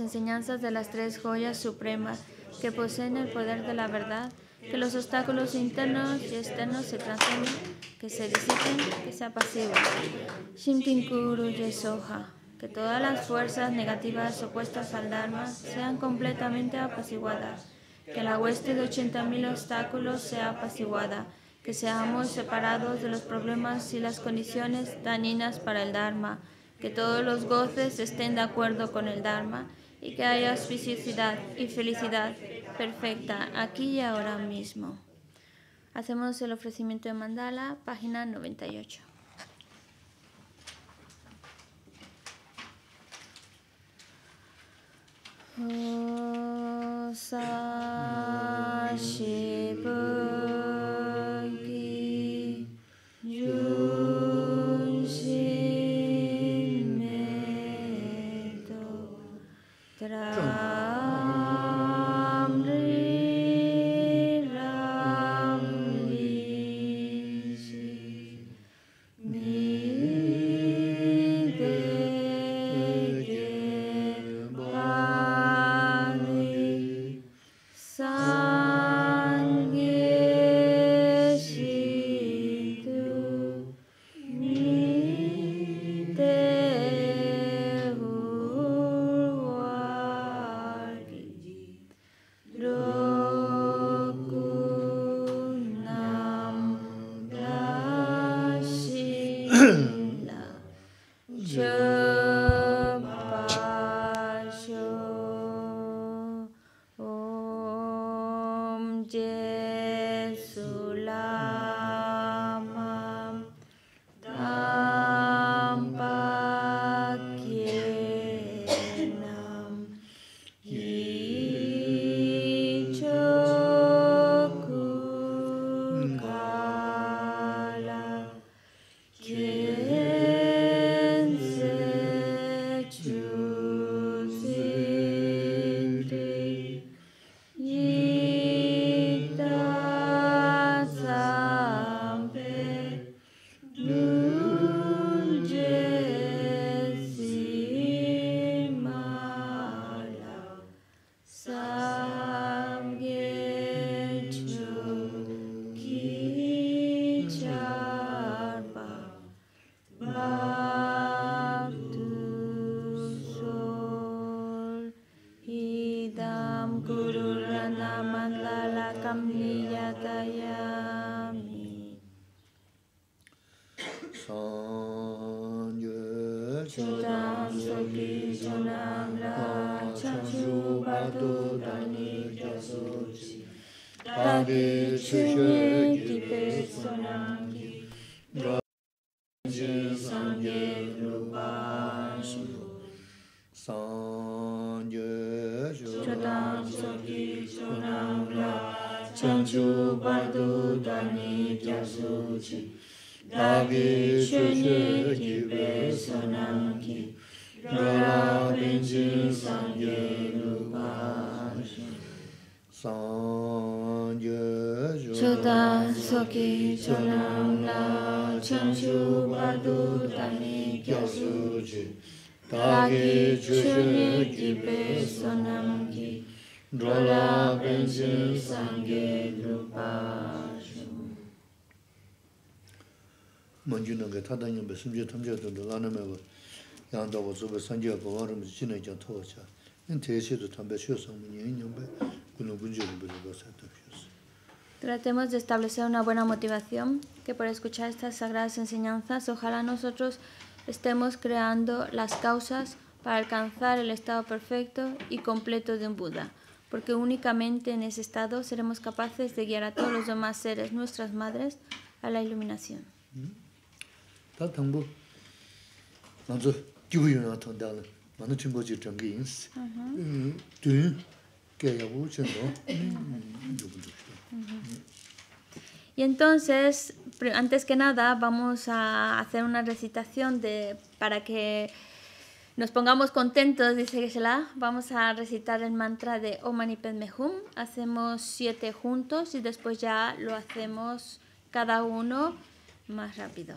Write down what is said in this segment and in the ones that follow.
enseñanzas de las tres joyas supremas que poseen el poder de la verdad, que los obstáculos internos y externos se transformen, que se disipen, que se apaciguen. Shimtinkuru Yesoha, que todas las fuerzas negativas opuestas al Dharma sean completamente apaciguadas, que la hueste de 80.000 obstáculos sea apaciguada, que seamos separados de los problemas y las condiciones dañinas para el Dharma, que todos los goces estén de acuerdo con el Dharma, y que haya felicidad y felicidad perfecta aquí y ahora mismo. Hacemos el ofrecimiento de mandala, página 98. Oh, Chota soki chonam la chanchu badu tani kya suchi Tagi chuchu ki pe sonam ki Drola benchi sangye drupa shu Manju nange tamje tanda lana Tratemos de establecer una buena motivación, que por escuchar estas sagradas enseñanzas ojalá nosotros estemos creando las causas para alcanzar el estado perfecto y completo de un Buda, porque únicamente en ese estado seremos capaces de guiar a todos los demás seres, nuestras madres, a la iluminación. Mm -hmm. Y entonces, antes que nada, vamos a hacer una recitación de, para que nos pongamos contentos, dice Geshe-la. Vamos a recitar el mantra de Om Mani Padme Hum. Hacemos siete juntos y después ya lo hacemos cada uno más rápido.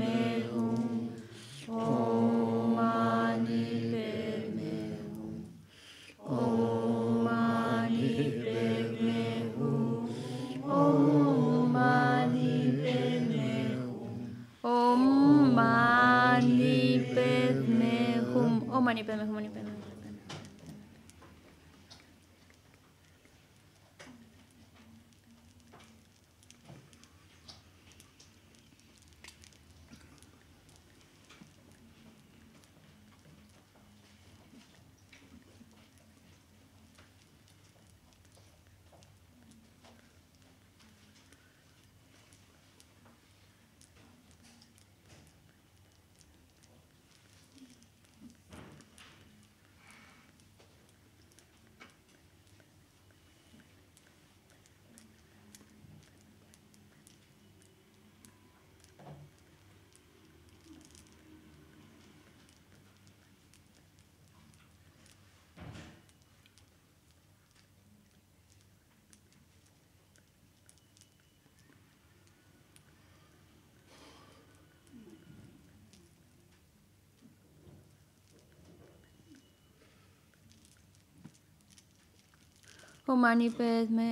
我女朋友。humanipet me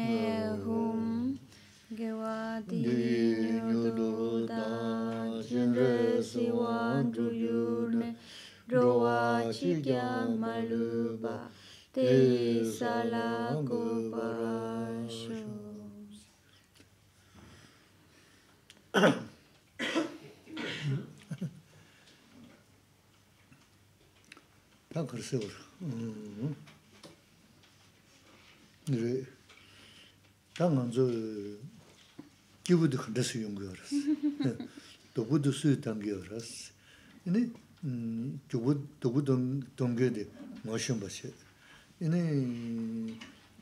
hum gewa di nyu du da jin re si wan du yu ne ro wa chi kya ma lu ba te sa la gu ba ra shu Так красиво. Mm-hmm. 네. 당은 저 기부도 그래서 용거라. 또 부도 수 담겨라. 이네 기부 또 부도 동게데 마셔 봐세. 이네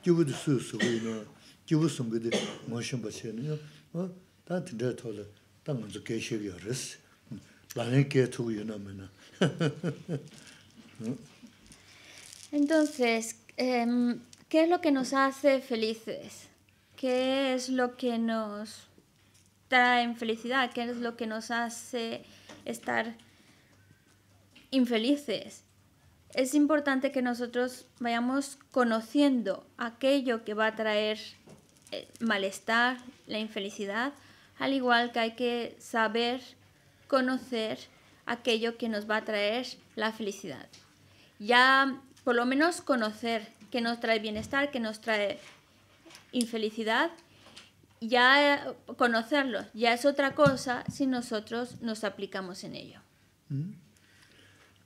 기부도 수 수고이나 기부 숨게데 마셔 봐세요. 어? 다 진짜 털어. 당은 저 응? Entonces, eh ¿Qué es lo que nos hace felices? ¿Qué es lo que nos trae felicidad? ¿Qué es lo que nos hace estar infelices? Es importante que nosotros vayamos conociendo aquello que va a traer eh, malestar, la infelicidad, al igual que hay que saber conocer aquello que nos va a traer la felicidad. Ya por lo menos conocer que nos trae bienestar, que nos trae infelicidad, ya eh, conocerlos ya es otra cosa si nosotros nos aplicamos en ello. Mm-hmm.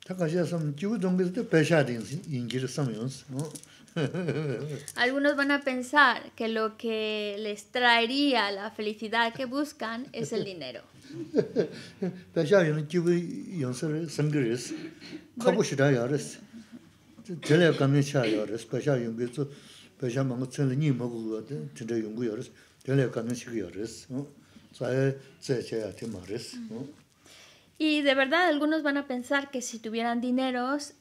Algunos van a pensar que lo que les traería la felicidad que buscan es el dinero. Y de verdad algunos van a pensar que si tuvieran dineros,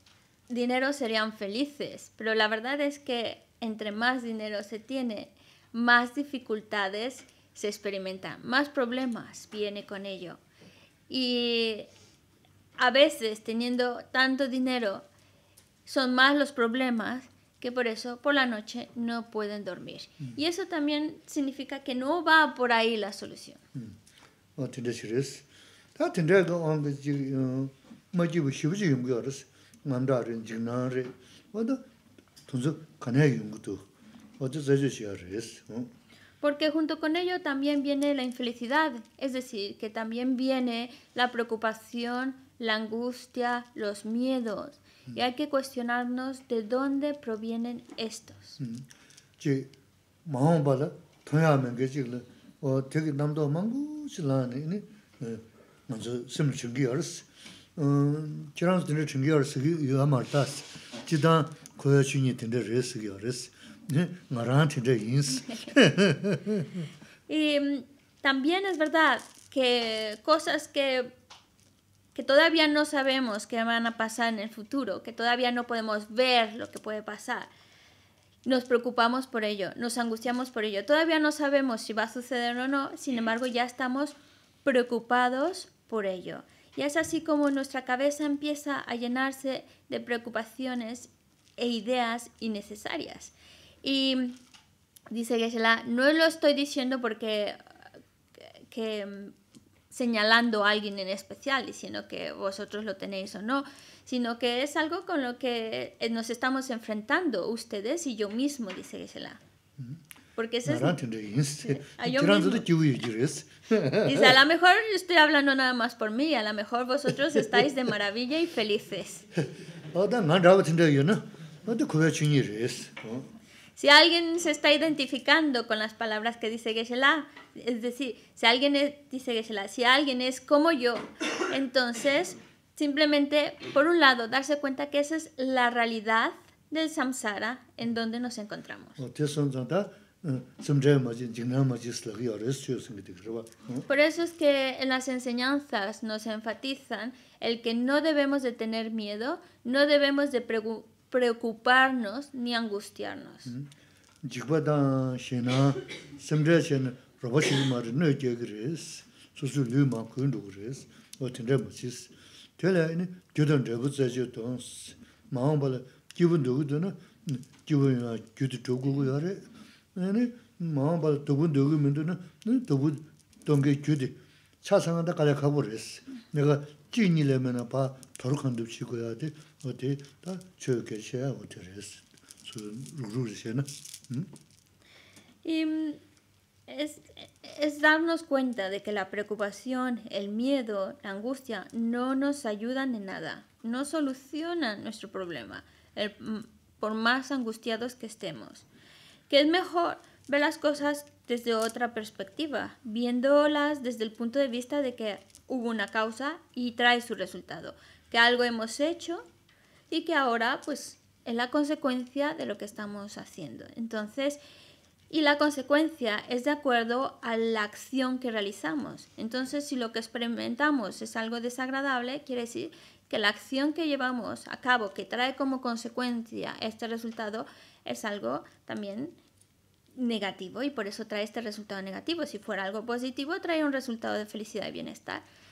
dinero serían felices, pero la verdad es que entre más dinero se tiene, más dificultades se experimentan, más problemas viene con ello. Y a veces teniendo tanto dinero son más los problemas que por eso por la noche no pueden dormir. Mm. Y eso también significa que no va por ahí la solución. Mm. Porque junto con ello también viene la infelicidad, es decir, que también viene la preocupación, la angustia, los miedos y hay que cuestionarnos de dónde provienen estos. Sí. Maomba, Toya Mendezgil, o te dirán todo manguchilana, ni no se mismo sugiere, eh, quizás de ningún y amartas, tas. Ciudad Coechin, de Jesús gears. Eh, marachi de Ins. Y también es verdad que cosas que que todavía no sabemos qué van a pasar en el futuro, que todavía no podemos ver lo que puede pasar. Nos preocupamos por ello, nos angustiamos por ello. Todavía no sabemos si va a suceder o no, sin embargo ya estamos preocupados por ello. Y es así como nuestra cabeza empieza a llenarse de preocupaciones e ideas innecesarias. Y dice geshe no lo estoy diciendo porque que señalando a alguien en especial, sino que vosotros lo tenéis o no, sino que es algo con lo que eh, nos estamos enfrentando ustedes y yo mismo, dice Gisela. Porque ese es... a Dice, a lo mejor estoy hablando nada más por mí, a lo mejor vosotros estáis de maravilla y felices. Si alguien se está identificando con las palabras que dice Geshe-la, es decir, si alguien es, dice Geshe-la, si alguien es como yo, entonces simplemente, por un lado, darse cuenta que esa es la realidad del samsara en donde nos encontramos. Por eso es que en las enseñanzas nos enfatizan el que no debemos de tener miedo, no debemos de preguntar. preocuparnos ni angustiarnos. Hmm. Jigba dan shena, semdre shena, roba shiri mara nö jegiris, susu lü ma kundu giris, o tindre mochis. Tela ini, gyudan drebu zaje tons, maa bala, gyubun dugu dana, gyubun ya gyudu dugu gu yare, ini, maa bala, dugun dugu mindu na, dugu donge gyudi, cha sanga da kalya kabu Nega, Y Es, es, darnos cuenta de que la preocupación, el miedo, la angustia no nos ayudan en nada, no solucionan nuestro problema, mm, por más angustiados que estemos. Que es mejor ver las cosas desde otra perspectiva, viéndolas desde el punto de vista de que hubo una causa y trae su resultado, que algo hemos hecho y que ahora pues es la consecuencia de lo que estamos haciendo. Entonces, y la consecuencia es de acuerdo a la acción que realizamos. Entonces, si lo que experimentamos es algo desagradable, quiere decir que la acción que llevamos a cabo, que trae como consecuencia este resultado, es algo también negativo y por eso trae este resultado negativo. Si fuera algo positivo, trae un resultado de felicidad y bienestar.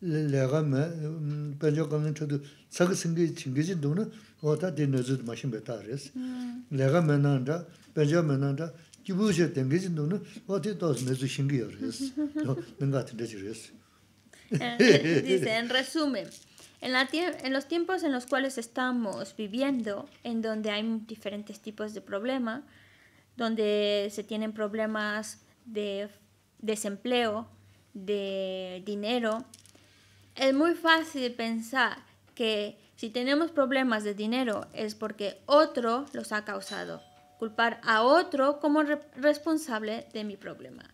en resumen En, la en los tiempos en los cuales estamos viviendo, en donde hay diferentes tipos de problemas, donde se tienen problemas de desempleo, de dinero, es muy fácil pensar que si tenemos problemas de dinero es porque otro los ha causado. Culpar a otro como responsable de mi problema.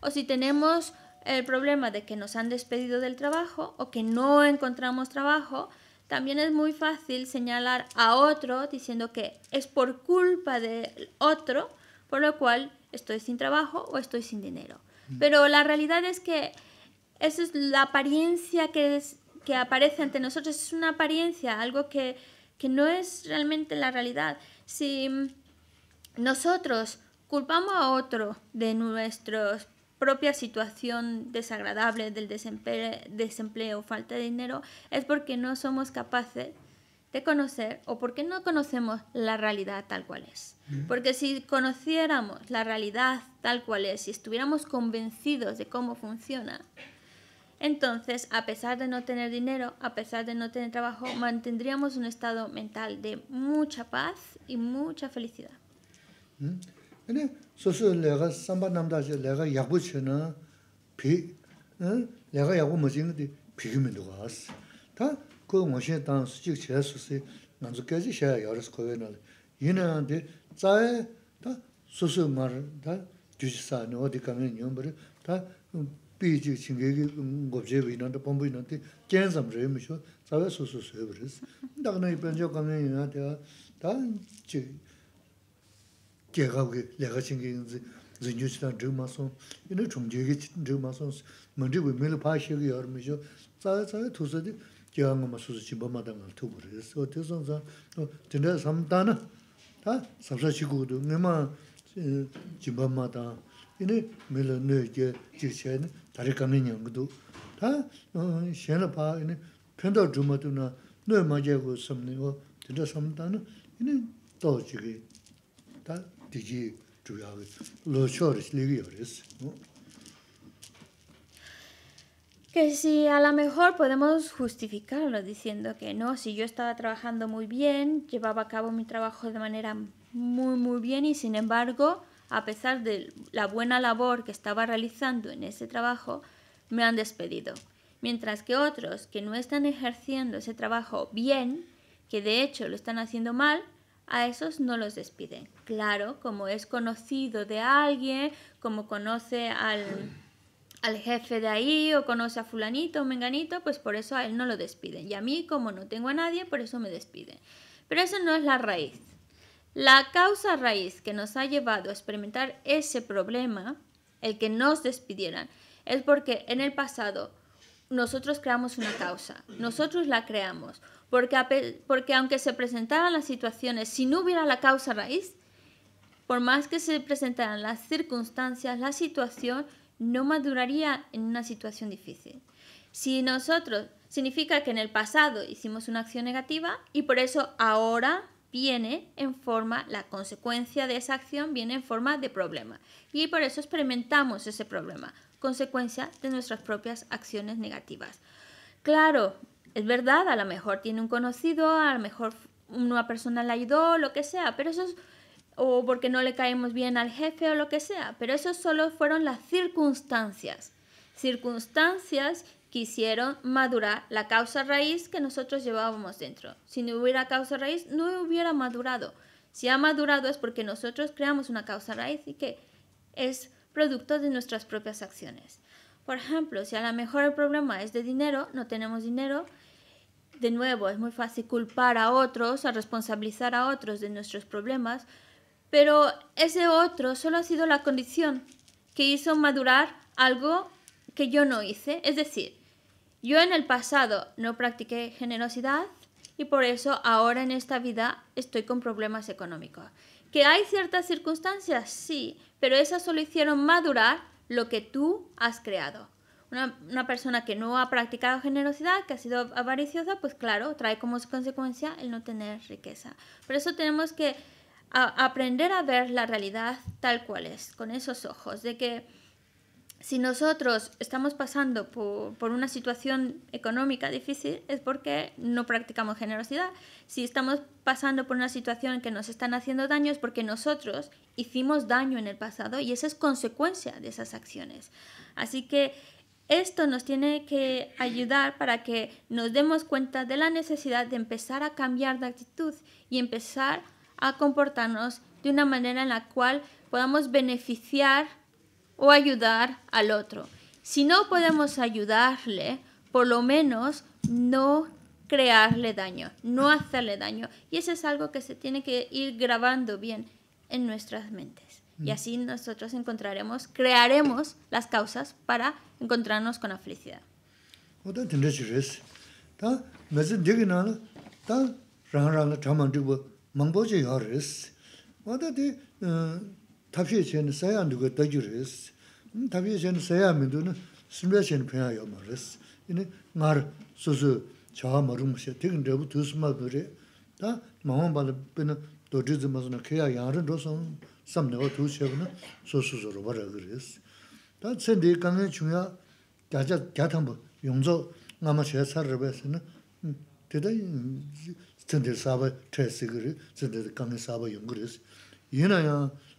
O si tenemos el problema de que nos han despedido del trabajo o que no encontramos trabajo, también es muy fácil señalar a otro diciendo que es por culpa del otro, por lo cual estoy sin trabajo o estoy sin dinero. Pero la realidad es que eso es la apariencia que, aparece ante nosotros, es una apariencia, algo que, no es realmente la realidad. Si nosotros culpamos a otro de nuestra propia situación desagradable del desempleo, desempleo, falta de dinero, es porque no somos capaces de conocer o porque no conocemos la realidad tal cual es. Mm. Porque si conociéramos la realidad tal cual es, si estuviéramos convencidos de cómo funciona, entonces, a pesar de no tener dinero, a pesar de no tener trabajo, mantendríamos un estado mental de mucha paz y mucha felicidad. pī chīngikī ngop chē pī nānta, pōmpī nānti, kēnsam 소소 mī shō, tsāwē sūsū sūyabirī sī. Ṭakana 내가 kāmiñi nānti ā, tā 이노 kēgāw kī, lēkā chīngikī nānta, zīnyū chitā ṭrīg mā sōṋ, yī nā trōng chīgī chitā ṭrīg mā sōṋ, mā ṭrīg wī Que si a lo mejor podemos justificarlo diciendo que no, si yo estaba trabajando muy bien, llevaba a cabo mi trabajo de manera muy, muy bien y sin embargo a pesar de la buena labor que estaba realizando en ese trabajo, me han despedido. Mientras que otros que no están ejerciendo ese trabajo bien, que de hecho lo están haciendo mal, a esos no los despiden. Claro, como es conocido de alguien, como conoce al, jefe de ahí o conoce a fulanito o menganito, pues por eso a él no lo despiden. Y a mí, como no tengo a nadie, por eso me despiden. Pero eso no es la raíz. La causa raíz que nos ha llevado a experimentar ese problema, el que nos despidieran, es porque en el pasado nosotros creamos una causa, nosotros la creamos, porque, aunque se presentaran las situaciones, si no hubiera la causa raíz, por más que se presentaran las circunstancias, la situación no maduraría en una situación difícil. Si nosotros significa que en el pasado hicimos una acción negativa y por eso ahora viene en forma, la consecuencia de esa acción viene en forma de problema. Y por eso experimentamos ese problema, consecuencia de nuestras propias acciones negativas. Claro, es verdad, a lo mejor tiene un conocido, a lo mejor una persona le ayudó, lo que sea, pero eso o porque no le caemos bien al jefe o lo que sea, pero eso solo fueron las circunstancias circunstancias que hicieron madurar la causa raíz que nosotros llevábamos dentro. Si no hubiera causa raíz, no hubiera madurado. Si ha madurado es porque nosotros creamos una causa raíz y que es producto de nuestras propias acciones. Por ejemplo, si a lo mejor el problema es de dinero, no tenemos dinero, de nuevo es muy fácil culpar a otros, a responsabilizar a otros de nuestros problemas, pero ese otro solo ha sido la condición que hizo madurar algo que yo no hice. Es decir, yo en el pasado no practiqué generosidad y por eso ahora en esta vida estoy con problemas económicos. ¿Que hay ciertas circunstancias? Sí, pero esas solo hicieron madurar lo que tú has creado. Una, persona que no ha practicado generosidad, que ha sido avariciosa, pues claro, trae como consecuencia el no tener riqueza. Por eso tenemos que aprender a ver la realidad tal cual es, con esos ojos, de que si nosotros estamos pasando por, una situación económica difícil es porque no practicamos generosidad. Si estamos pasando por una situación que nos están haciendo daño es porque nosotros hicimos daño en el pasado y esa es consecuencia de esas acciones. Así que esto nos tiene que ayudar para que nos demos cuenta de la necesidad de empezar a cambiar de actitud y empezar a comportarnos de una manera en la cual podamos beneficiar o ayudar al otro. Si no podemos ayudarle, por lo menos no crearle daño, no hacerle daño. Y eso es algo que se tiene que ir grabando bien en nuestras mentes. Y mm. así nosotros encontraremos, crearemos las causas para encontrarnos con la felicidad. tabshe chen saya nukwa dagyu res, hmm, tabshe chen saya mendo na sunbya chen penya yo ma res, ini ngar susu chaha marung mo she, tegan rabu tu suma bure, ta mahaan bala pina do dhizi mazo na kaya yaan rin do san samne wa tu shebu na su su 사바 rupa ra res. Ta tsen dee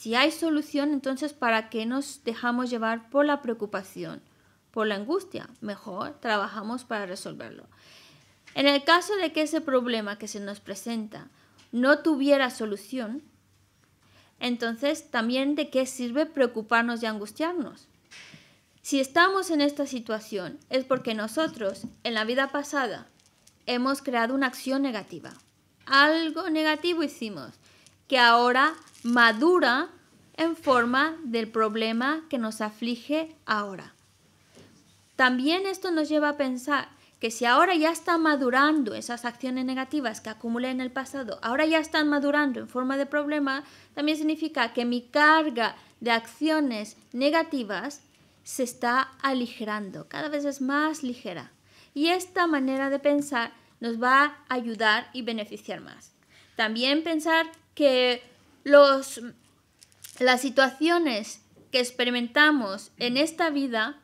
Si hay solución, entonces ¿para qué nos dejamos llevar por la preocupación, por la angustia? Mejor trabajamos para resolverlo. En el caso de que ese problema que se nos presenta no tuviera solución, entonces también de qué sirve preocuparnos y angustiarnos. Si estamos en esta situación es porque nosotros en la vida pasada hemos creado una acción negativa. Algo negativo hicimos que ahora madura en forma del problema que nos aflige ahora. También esto nos lleva a pensar que si ahora ya están madurando esas acciones negativas que acumulé en el pasado, ahora ya están madurando en forma de problema, también significa que mi carga de acciones negativas se está aligerando, cada vez es más ligera. Y esta manera de pensar nos va a ayudar y beneficiar más. También pensar que los, las situaciones que experimentamos en esta vida,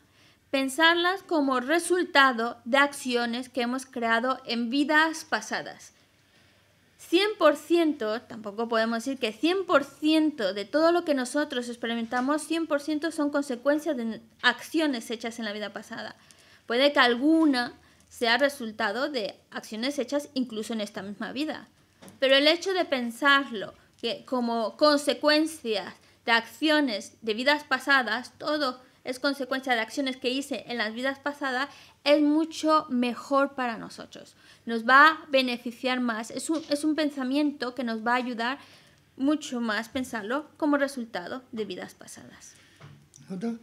pensarlas como resultado de acciones que hemos creado en vidas pasadas. 100%, tampoco podemos decir que 100% de todo lo que nosotros experimentamos, 100% son consecuencias de acciones hechas en la vida pasada. Puede que alguna sea resultado de acciones hechas incluso en esta misma vida. Pero el hecho de pensarlo que como consecuencias de acciones de vidas pasadas, todo es consecuencia de acciones que hice en las vidas pasadas, es mucho mejor para nosotros. Nos va a beneficiar más. Es un, es un pensamiento que nos va a ayudar mucho más pensarlo como resultado de vidas pasadas.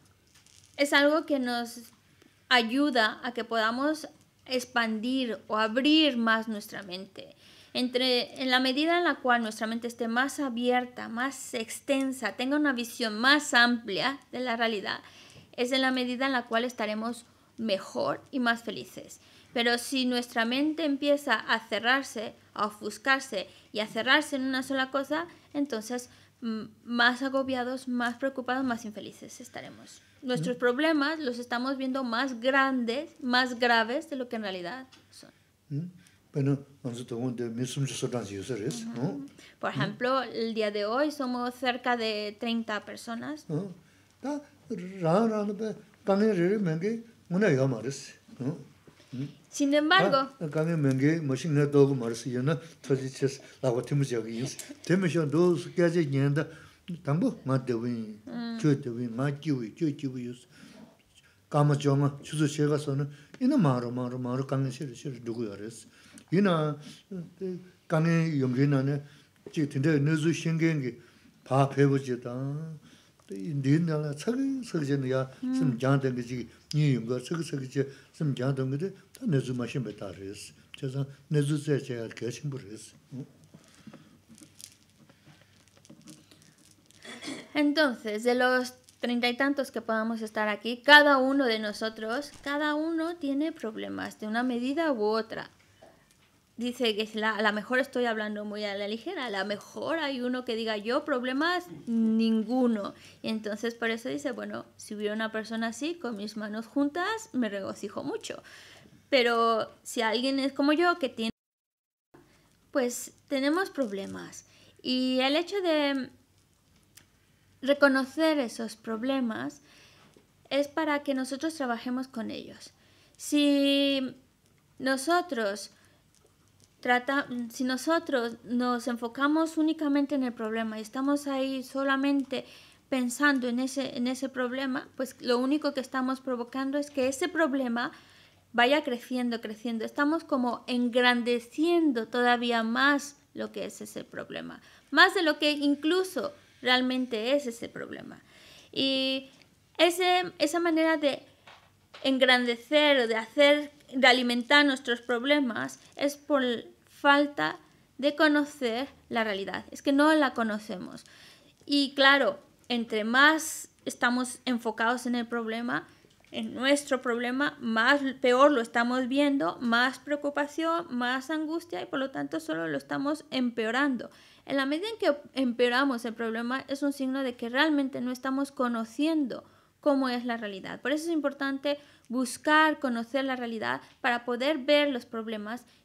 es algo que nos ayuda a que podamos expandir o abrir más nuestra mente. Entre, en la medida en la cual nuestra mente esté más abierta, más extensa, tenga una visión más amplia de la realidad, es en la medida en la cual estaremos mejor y más felices. Pero si nuestra mente empieza a cerrarse, a ofuscarse y a cerrarse en una sola cosa, entonces más agobiados, más preocupados, más infelices estaremos. Nuestros mm. problemas los estamos viendo más grandes, más graves de lo que en realidad son. Mm. Por mm. ejemplo, el día de hoy somos cerca de 30 personas. Sin embargo, a cambio mengue machine na dogo marse yo na tojiches la gotimos yo gins. Temisho dos que hace nienda tambo ma de win. Chu Kama chuzo chega sono maro maro maro kan dugo yares. kan chi tinde pa Entonces, de los treinta y tantos que podamos estar aquí, cada uno de nosotros, cada uno tiene problemas de una medida u otra dice que es la, a lo mejor estoy hablando muy a la ligera, a lo mejor hay uno que diga yo problemas ninguno. entonces por eso dice, bueno, si hubiera una persona así, con mis manos juntas, me regocijo mucho. Pero si alguien es como yo, que tiene, pues tenemos problemas. Y el hecho de reconocer esos problemas es para que nosotros trabajemos con ellos. Si nosotros trata, mm, si nosotros nos enfocamos únicamente en el problema y estamos ahí solamente pensando en ese, en ese problema, pues lo único que estamos provocando es que ese problema vaya creciendo, creciendo. Estamos como engrandeciendo todavía más lo que es ese problema, más de lo que incluso realmente es ese problema. Y ese, esa manera de engrandecer o de hacer de alimentar nuestros problemas es por falta de conocer la realidad, es que no la conocemos. Y claro, entre más estamos enfocados en el problema, en nuestro problema, más peor lo estamos viendo, más preocupación, más angustia y por lo tanto solo lo estamos empeorando. En la medida en que empeoramos el problema es un signo de que realmente no estamos conociendo cómo es la realidad. Por eso es importante buscar, conocer la realidad para poder ver los problemas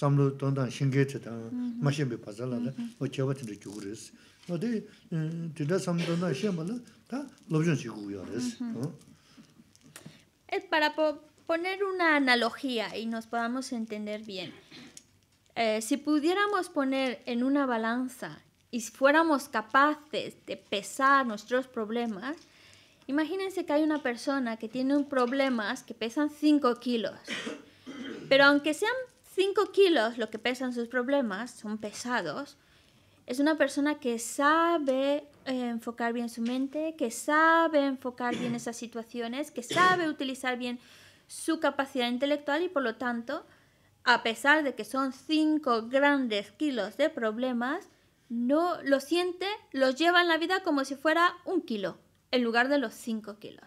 Mm-hmm. Mm-hmm. Oh. Eh, para poner una analogía y nos podamos entender bien. Eh, si pudiéramos poner en una balanza y si fuéramos capaces de pesar nuestros problemas, imagínense que hay una persona que tiene un problemas que pesan 5 kilos. Pero aunque sean 5 kilos, lo que pesan sus problemas, son pesados. Es una persona que sabe eh, enfocar bien su mente, que sabe enfocar bien esas situaciones, que sabe utilizar bien su capacidad intelectual y por lo tanto, a pesar de que son 5 grandes kilos de problemas, no lo siente, los lleva en la vida como si fuera un kilo en lugar de los 5 kilos.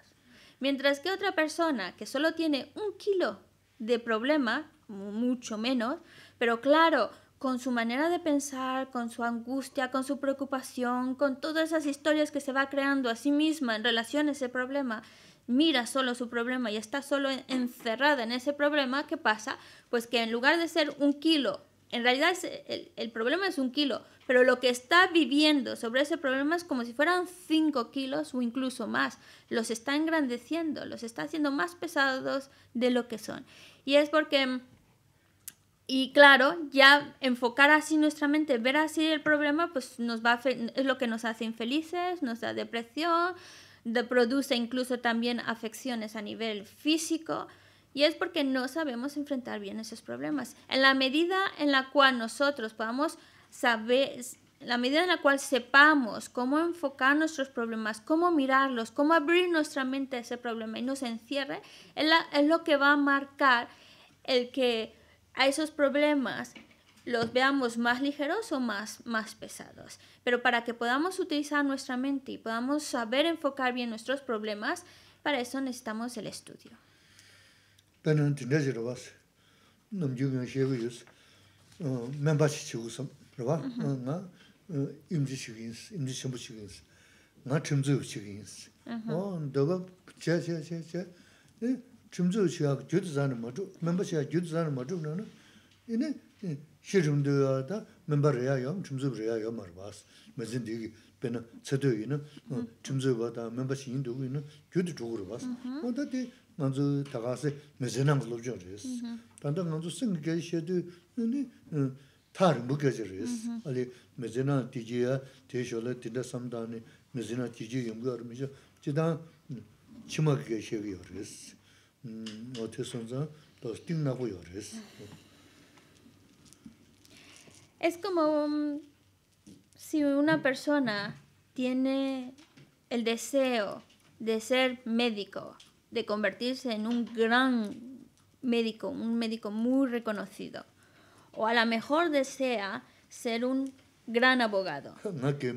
Mientras que otra persona que solo tiene un kilo de problema mucho menos, pero claro, con su manera de pensar, con su angustia, con su preocupación, con todas esas historias que se va creando a sí misma en relación a ese problema, mira solo su problema y está solo encerrada en ese problema, ¿qué pasa? Pues que en lugar de ser un kilo, en realidad el, el, problema es un kilo, pero lo que está viviendo sobre ese problema es como si fueran 5 kilos o incluso más. Los está engrandeciendo, los está haciendo más pesados de lo que son. Y es porque y claro, ya enfocar así nuestra mente, ver así el problema, pues nos va es lo que nos hace infelices, nos da depresión, produce incluso también afecciones a nivel físico. Y es porque no sabemos enfrentar bien esos problemas. En la medida en la cual nosotros podamos saber, en la medida en la cual sepamos cómo enfocar nuestros problemas, cómo mirarlos, cómo abrir nuestra mente a ese problema y nos encierre, es, es lo que va a marcar el que a esos problemas los veamos más ligeros o más, más pesados. Pero para que podamos utilizar nuestra mente y podamos saber enfocar bien nuestros problemas, para eso necesitamos el estudio. chumzu shiya gyudzu zani madhu, memba shiya gyudzu zani madhu nana, ini shi chumdu ya da memba raya yom, chumzu raya yom arvaas. Mazin digi bina cedo ina, chumzu ba da memba shi indu ina, gyudzu chugur arvaas. Oda mm-hmm. di nganzu tagaasi mazinang lobjo arvaas. Mm-hmm. Tanda nganzu singa gaya shiya du, Ali dinda chima es como si una persona tiene el deseo de ser médico, de convertirse en un gran médico, un médico muy reconocido, o a lo mejor desea ser un gran abogado. No, se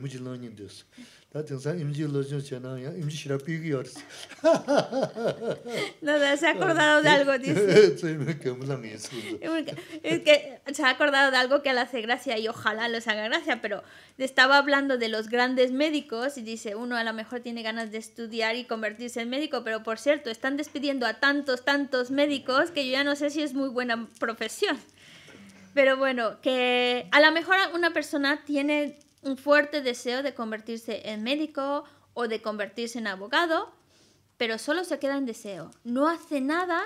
ha acordado de algo, dice. Es que se ha acordado de algo que le hace gracia y ojalá les haga gracia, pero estaba hablando de los grandes médicos y dice, uno a lo mejor tiene ganas de estudiar y convertirse en médico, pero por cierto, están despidiendo a tantos, tantos médicos que yo ya no sé si es muy buena profesión. Pero bueno, que a lo mejor una persona tiene un fuerte deseo de convertirse en médico o de convertirse en abogado, pero solo se queda en deseo. No hace nada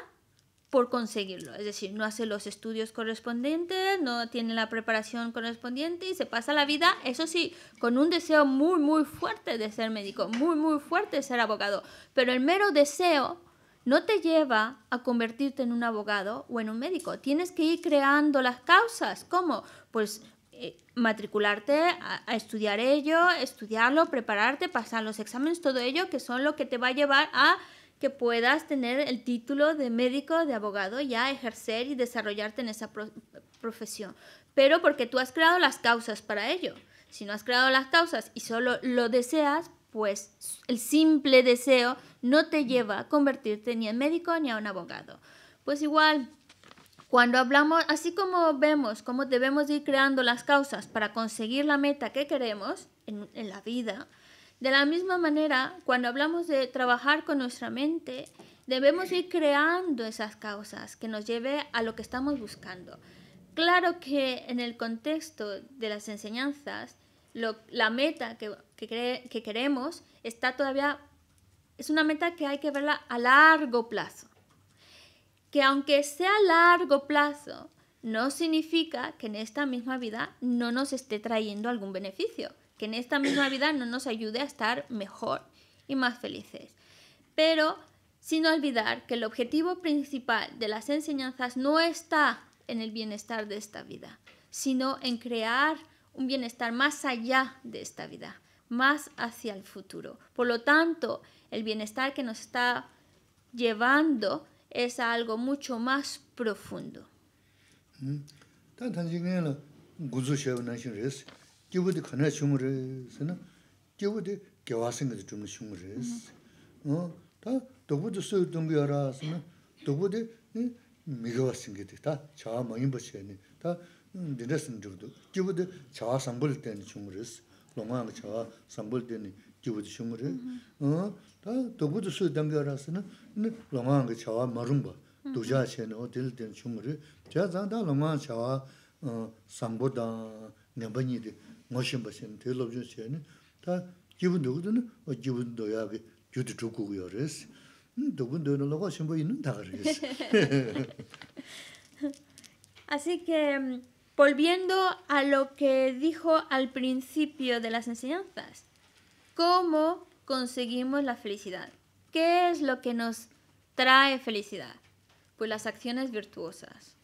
por conseguirlo. Es decir, no hace los estudios correspondientes, no tiene la preparación correspondiente y se pasa la vida, eso sí, con un deseo muy, muy fuerte de ser médico, muy, muy fuerte de ser abogado. Pero el mero deseo no te lleva a convertirte en un abogado o en un médico. Tienes que ir creando las causas. ¿Cómo? Pues eh, matricularte, a, estudiar ello, estudiarlo, prepararte, pasar los exámenes, todo ello que son lo que te va a llevar a que puedas tener el título de médico, de abogado, ya ejercer y desarrollarte en esa profesión. Pero porque tú has creado las causas para ello. Si no has creado las causas y solo lo deseas, pues el simple deseo no te lleva a convertirte ni en médico ni a un abogado. Pues igual, cuando hablamos, así como vemos cómo debemos ir creando las causas para conseguir la meta que queremos en, en la vida, de la misma manera, cuando hablamos de trabajar con nuestra mente, debemos ir creando esas causas que nos lleve a lo que estamos buscando. Claro que en el contexto de las enseñanzas, la meta que, que queremos está todavía, es una meta que hay que verla a largo plazo. Que aunque sea a largo plazo, no significa que en esta misma vida no nos esté trayendo algún beneficio, que en esta misma vida no nos ayude a estar mejor y más felices. Pero sin olvidar que el objetivo principal de las enseñanzas no está en el bienestar de esta vida, sino en crear un bienestar más allá de esta vida, más hacia el futuro. Por lo tanto, el bienestar que nos está llevando es algo mucho más profundo. łecson do duk. Geyv gift da shaba sambhulk denag chungguri isi longka track Jean- bulun j painted jχ no p nota Asi bo dukbuti suo dangogwaa raasana w сотo ancora chaba marina duja chegna o rirh tenmondki chungguri Ah sieht ki sambhuldang nyanhpya nyi de ngarmsh organizations taa g Volviendo a lo que dijo al principio de las enseñanzas, ¿cómo conseguimos la felicidad? ¿Qué es lo que nos trae felicidad? Pues las acciones virtuosas.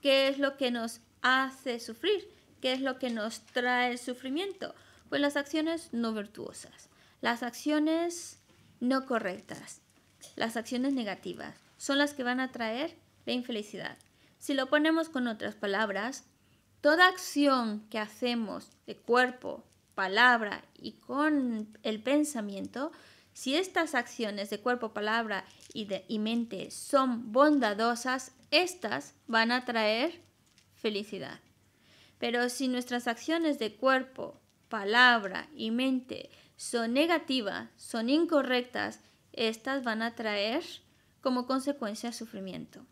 ¿Qué es lo que nos hace sufrir? ¿Qué es lo que nos trae el sufrimiento? Pues las acciones no virtuosas, las acciones no correctas, las acciones negativas, son las que van a traer la infelicidad. Si lo ponemos con otras palabras, Toda acción que hacemos de cuerpo, palabra y con el pensamiento, si estas acciones de cuerpo, palabra y, mente son bondadosas, estas van a traer felicidad. Pero si nuestras acciones de cuerpo, palabra y mente son negativas, son incorrectas, estas van a traer como consecuencia sufrimiento.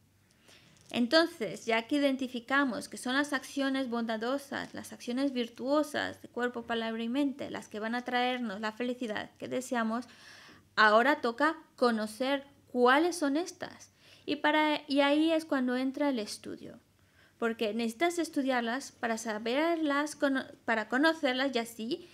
Entonces, ya que identificamos que son las acciones bondadosas, las acciones virtuosas de cuerpo, palabra y mente las que van a traernos la felicidad que deseamos, ahora toca conocer cuáles son estas. Y, ahí es cuando entra el estudio, porque necesitas estudiarlas para saberlas, para conocerlas y así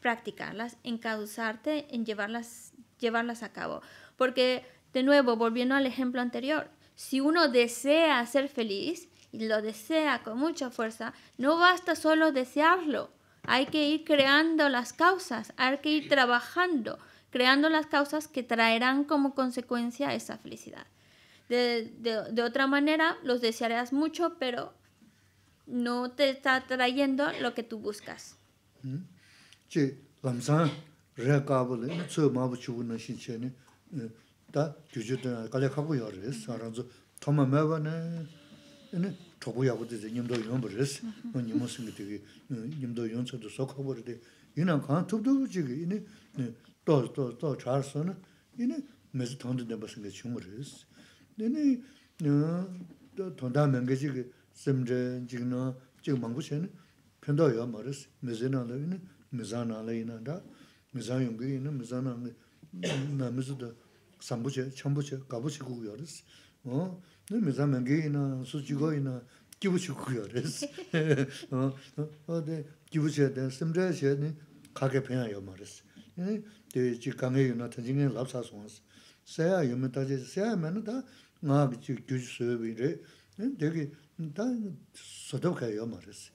practicarlas, encauzarte en llevarlas, llevarlas a cabo. Porque, de nuevo, volviendo al ejemplo anterior, si uno desea ser feliz y lo desea con mucha fuerza, no basta solo desearlo, hay que ir creando las causas, hay que ir trabajando, creando las causas que traerán como consecuencia esa felicidad. De, otra manera, los desearás mucho, pero no te está trayendo lo que tú buscas. ¿Mm? 다 규주도 가래 갖고 요르스 알아서 토마 매번에 네 토부야고 되지 님도 용버스 뭐 님무슨 게 되게 님도 연서도 속고 버리데 이나 간 톱도 지기 이네 또또또 잘서는 이네 메즈 돈도 내 무슨 게 중요르스 네네 너 돈다 명게지 심제 지금 지금 망고세는 편도요 말스 메즈나는 메자나는 이나다 메자용게 이네 삼부제 첨부제 가부시 구구여스 어 너메자맹게이나 수지거이나 기부시 구구여스 어 어데 기부시에 대한 심재시에니 가게 변화요 말했어 예 대지 강에 유나 터진에 랍사송스 새야 유메다지 새야면은 다 나비지 규스비리 네 되게 다요 말했어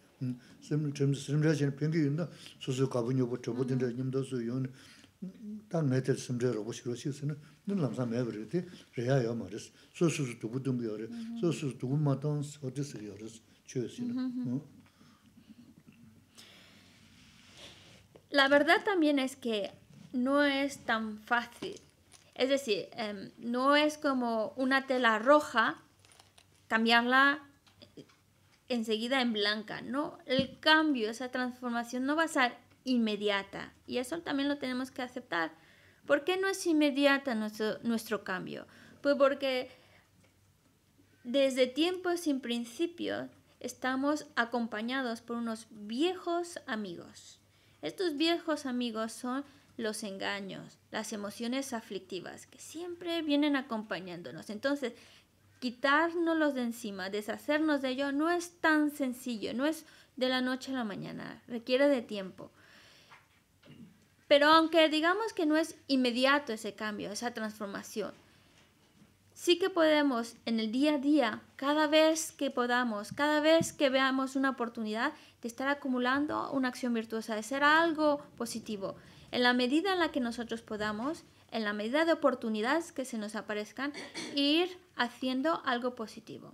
심 점점 점점 점점 점점 점점 점점 점점 점점 점점 점점 점점 La verdad también es que no es tan fácil. Es decir, em, no es como una tela roja cambiarla enseguida en blanca, ¿no? El cambio, esa transformación no va a ser inmediata. Y eso también lo tenemos que aceptar. ¿Por qué no es inmediata nuestro, cambio? Pues porque desde tiempos sin principio estamos acompañados por unos viejos amigos. Estos viejos amigos son los engaños, las emociones aflictivas que siempre vienen acompañándonos. Entonces, quitárnoslos de encima, deshacernos de ello, no es tan sencillo, no es de la noche a la mañana, requiere de tiempo. Pero aunque digamos que no es inmediato ese cambio, esa transformación, sí que podemos en el día a día, cada vez que podamos, cada vez que veamos una oportunidad de estar acumulando una acción virtuosa, de ser algo positivo. En la medida en la que nosotros podamos, en la medida de oportunidades que se nos aparezcan, ir haciendo algo positivo.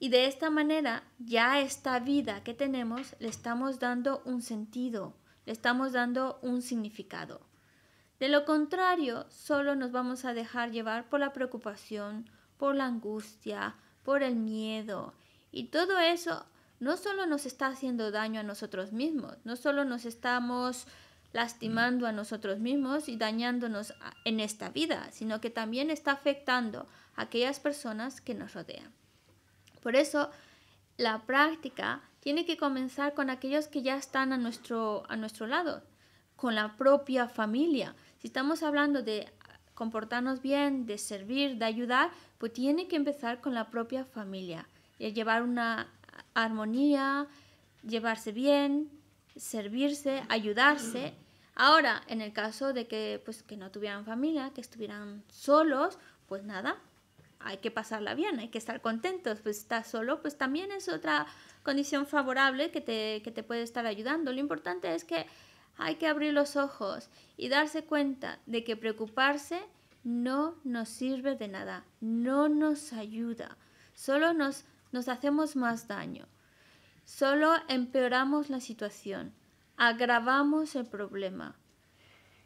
Y de esta manera ya esta vida que tenemos le estamos dando un sentido, le estamos dando un significado. De lo contrario, solo nos vamos a dejar llevar por la preocupación, por la angustia, por el miedo. Y todo eso no solo nos está haciendo daño a nosotros mismos, no solo nos estamos lastimando a nosotros mismos y dañándonos en esta vida, sino que también está afectando a aquellas personas que nos rodean. Por eso la práctica tiene que comenzar con aquellos que ya están a nuestro, a nuestro lado, con la propia familia. Si estamos hablando de comportarnos bien, de servir, de ayudar, pues tiene que empezar con la propia familia. Y llevar una armonía, llevarse bien, servirse, ayudarse. Ahora, en el caso de que pues, no tuvieran familia, que estuvieran solos, pues nada, hay que pasarla bien, hay que estar contentos, pues estás solo, pues también es otra condición favorable que te, puede estar ayudando. Lo importante es que hay que abrir los ojos y darse cuenta de que preocuparse no nos sirve de nada, no nos ayuda, solo nos, nos hacemos más daño, solo empeoramos la situación, agravamos el problema.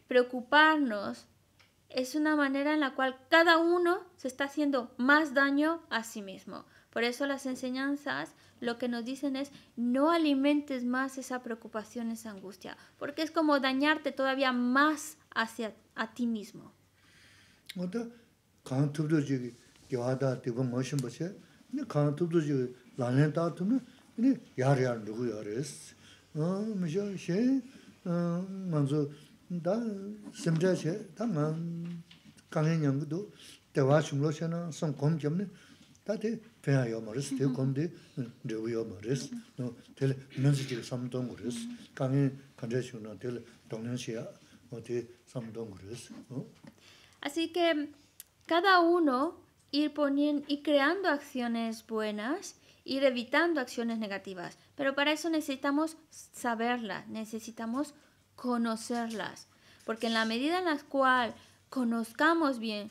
Preocuparnos es una manera en la cual cada uno se está haciendo más daño a sí mismo. Por eso las enseñanzas lo que nos dicen es no alimentes más esa preocupación, esa angustia, porque es como dañarte todavía más hacia a ti mismo. Así que cada uno ir poniendo y creando acciones buenas, ir evitando acciones negativas, pero para eso necesitamos saberla, necesitamos conocerlas, porque en la medida en la cual conozcamos bien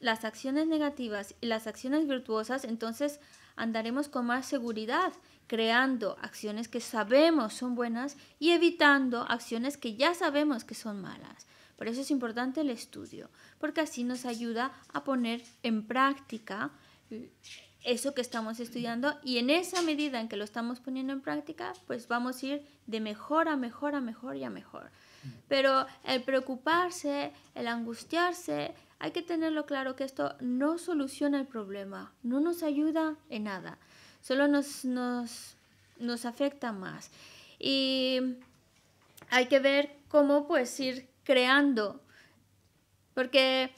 las acciones negativas y las acciones virtuosas, entonces andaremos con más seguridad, creando acciones que sabemos son buenas y evitando acciones que ya sabemos que son malas. Por eso es importante el estudio, porque así nos ayuda a poner en práctica eso que estamos estudiando y en esa medida en que lo estamos poniendo en práctica, pues vamos a ir de mejor a mejor a mejor y a mejor. Pero el preocuparse, el angustiarse, hay que tenerlo claro que esto no soluciona el problema, no nos ayuda en nada, solo nos, nos, afecta más. Y hay que ver cómo pues ir creando, porque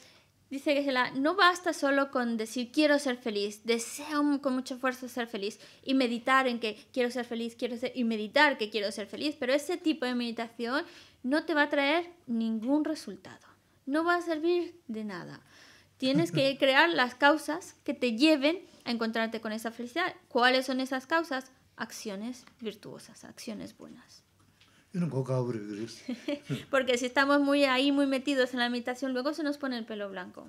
Dice Geshe-la, no basta solo con decir quiero ser feliz, deseo con mucha fuerza ser feliz y meditar en que quiero ser feliz, quiero ser y meditar que quiero ser feliz, pero ese tipo de meditación no te va a traer ningún resultado, no va a servir de nada. Tienes que crear las causas que te lleven a encontrarte con esa felicidad. ¿Cuáles son esas causas? Acciones virtuosas, acciones buenas. Porque si estamos muy ahí, muy metidos en la habitación luego se nos pone el pelo blanco.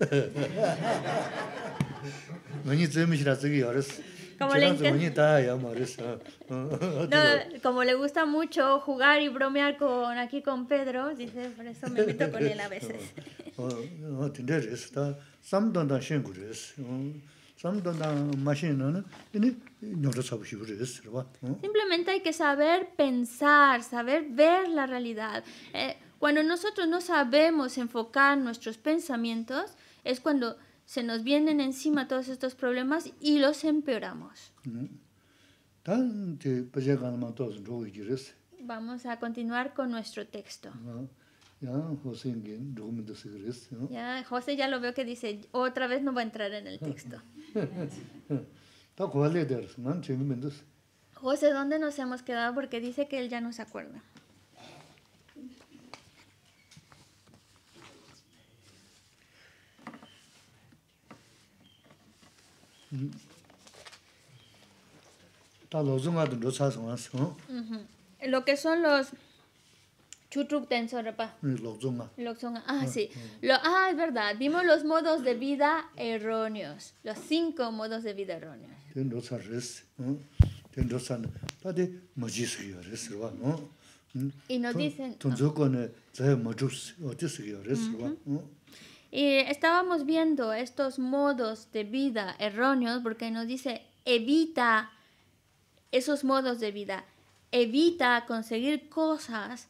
como, le como le gusta mucho jugar y bromear con aquí con Pedro, dice, por eso me meto con él a veces. Simplemente hay que saber pensar, saber ver la realidad. Eh, cuando nosotros no sabemos enfocar nuestros pensamientos, es cuando se nos vienen encima todos estos problemas y los empeoramos. Pues Vamos a continuar con nuestro texto. José ya lo veo que dice, otra vez no va a entrar en el texto. José, ¿dónde nos hemos quedado? Porque dice que él ya no se acuerda. Mm. Lo que son los Chutruk Tensorapa. Mm, Lokzonga. Lokzonga. Ah, ah sí. Lo, ah, es verdad. Vimos los modos de vida erróneos. Los cinco modos de vida erróneos. Tendosan res. Tendo Pade padre res, ¿va? ¿No? Y nos dicen... Tonzoko ne eh, zahe majus. Otisuyo res, Y estábamos viendo estos modos de vida erróneos porque nos dice evita esos modos de vida. Evita conseguir cosas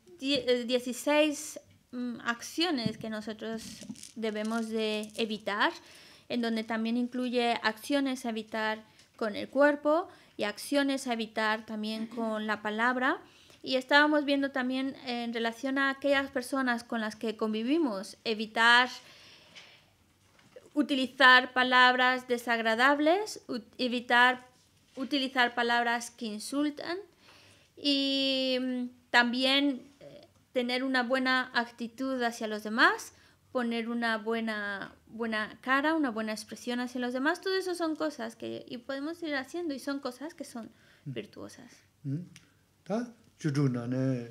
16 eh, mm, acciones que nosotros debemos de evitar, en donde también incluye acciones a evitar con el cuerpo y acciones a evitar también con la palabra. Y estábamos viendo también en relación a aquellas personas con las que convivimos, evitar utilizar palabras desagradables, evitar utilizar palabras que insultan y mm, también tener una buena actitud hacia los demás, poner una buena, buena cara, una buena expresión hacia los demás, todo eso son cosas que y podemos ir haciendo y son cosas que son mm. virtuosas. Mm. Ah, mm.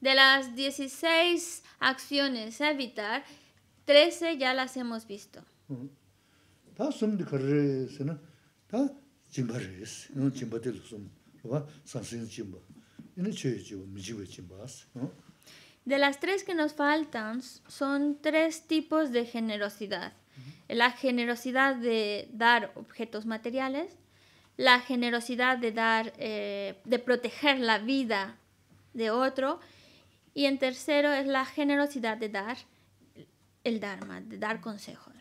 De las 16 acciones a evitar, 13 ya las hemos visto. De las tres que nos faltan son tres tipos de generosidad. La generosidad de dar objetos materiales, la generosidad de dar, eh, de proteger la vida de otro y en tercero es la generosidad de dar el dharma, de dar consejos.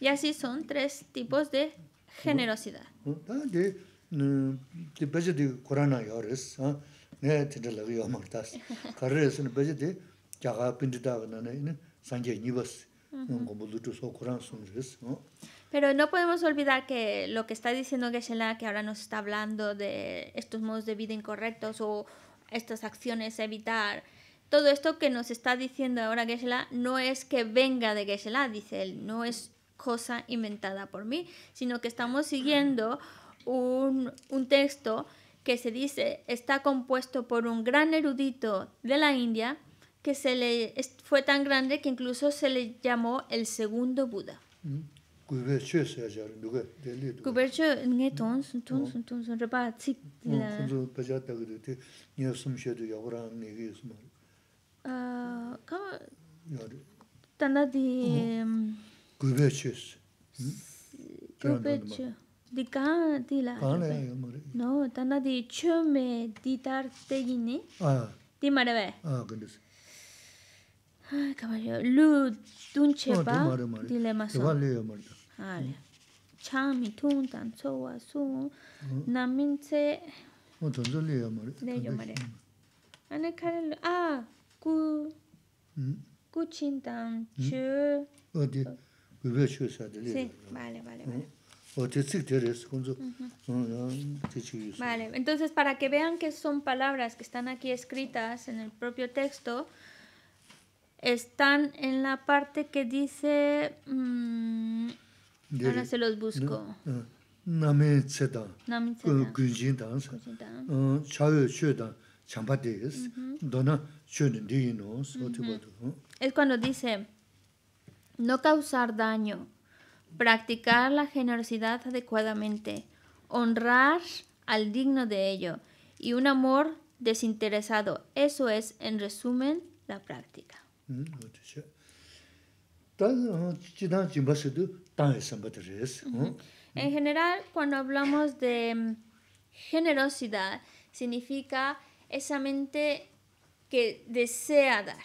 Y así son tres tipos de generosidad. Pero no podemos olvidar que lo que está diciendo Geshe-la, que ahora nos está hablando de estos modos de vida incorrectos o estas acciones evitar, todo esto que nos está diciendo ahora Geshe-la no es que venga de Geshe-la, dice él, no es cosa inventada por mí, sino que estamos siguiendo un, un texto que se dice está compuesto por un gran erudito de la India que se le fue tan grande que incluso se le llamó el segundo Buda. Mm. gube chus. Gube chu. Oh, di kaan di la? Kaan la ya yo mo re. No, tanda di chu me di tar te gini. Ah. Di mara we? Ah, gandis. Ah, kama yo. Lu wibyo shio saa Sí, vale, vale, vale. O te tsik teres, kunzu, te chiyo Vale, entonces para que vean que son palabras que están aquí escritas en el propio texto, están en la parte que dice... Mmm, ahora se los busco. Ah, Nami tseta, gunjin dansa, ah, chayo shio dan, chamba des, mhm. dona shio nindi ino, so mhm. te Es cuando dice no causar daño, practicar la generosidad adecuadamente, honrar al digno de ello y un amor desinteresado. Eso es, en resumen, la práctica. En general, cuando hablamos de mm, generosidad, significa esa mente que desea dar.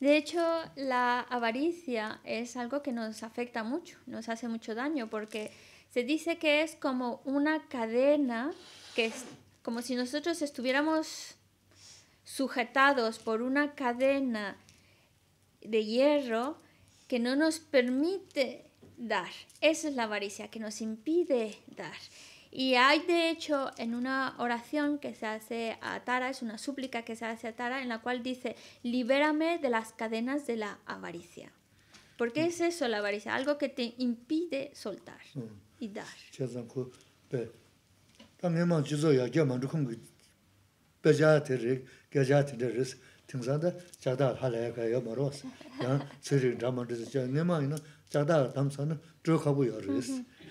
De hecho, la avaricia es algo que nos afecta mucho, nos hace mucho daño, porque se dice que es como una cadena, que es como si nosotros estuviéramos sujetados por una cadena de hierro que no nos permite dar. Esa es la avaricia, que nos impide dar. Y hay de hecho en una oración que se hace a Tara, es una súplica que se hace a Tara, en la cual dice, libérame de las cadenas de la avaricia. ¿Por qué es eso la avaricia, algo que te impide soltar mm. y dar.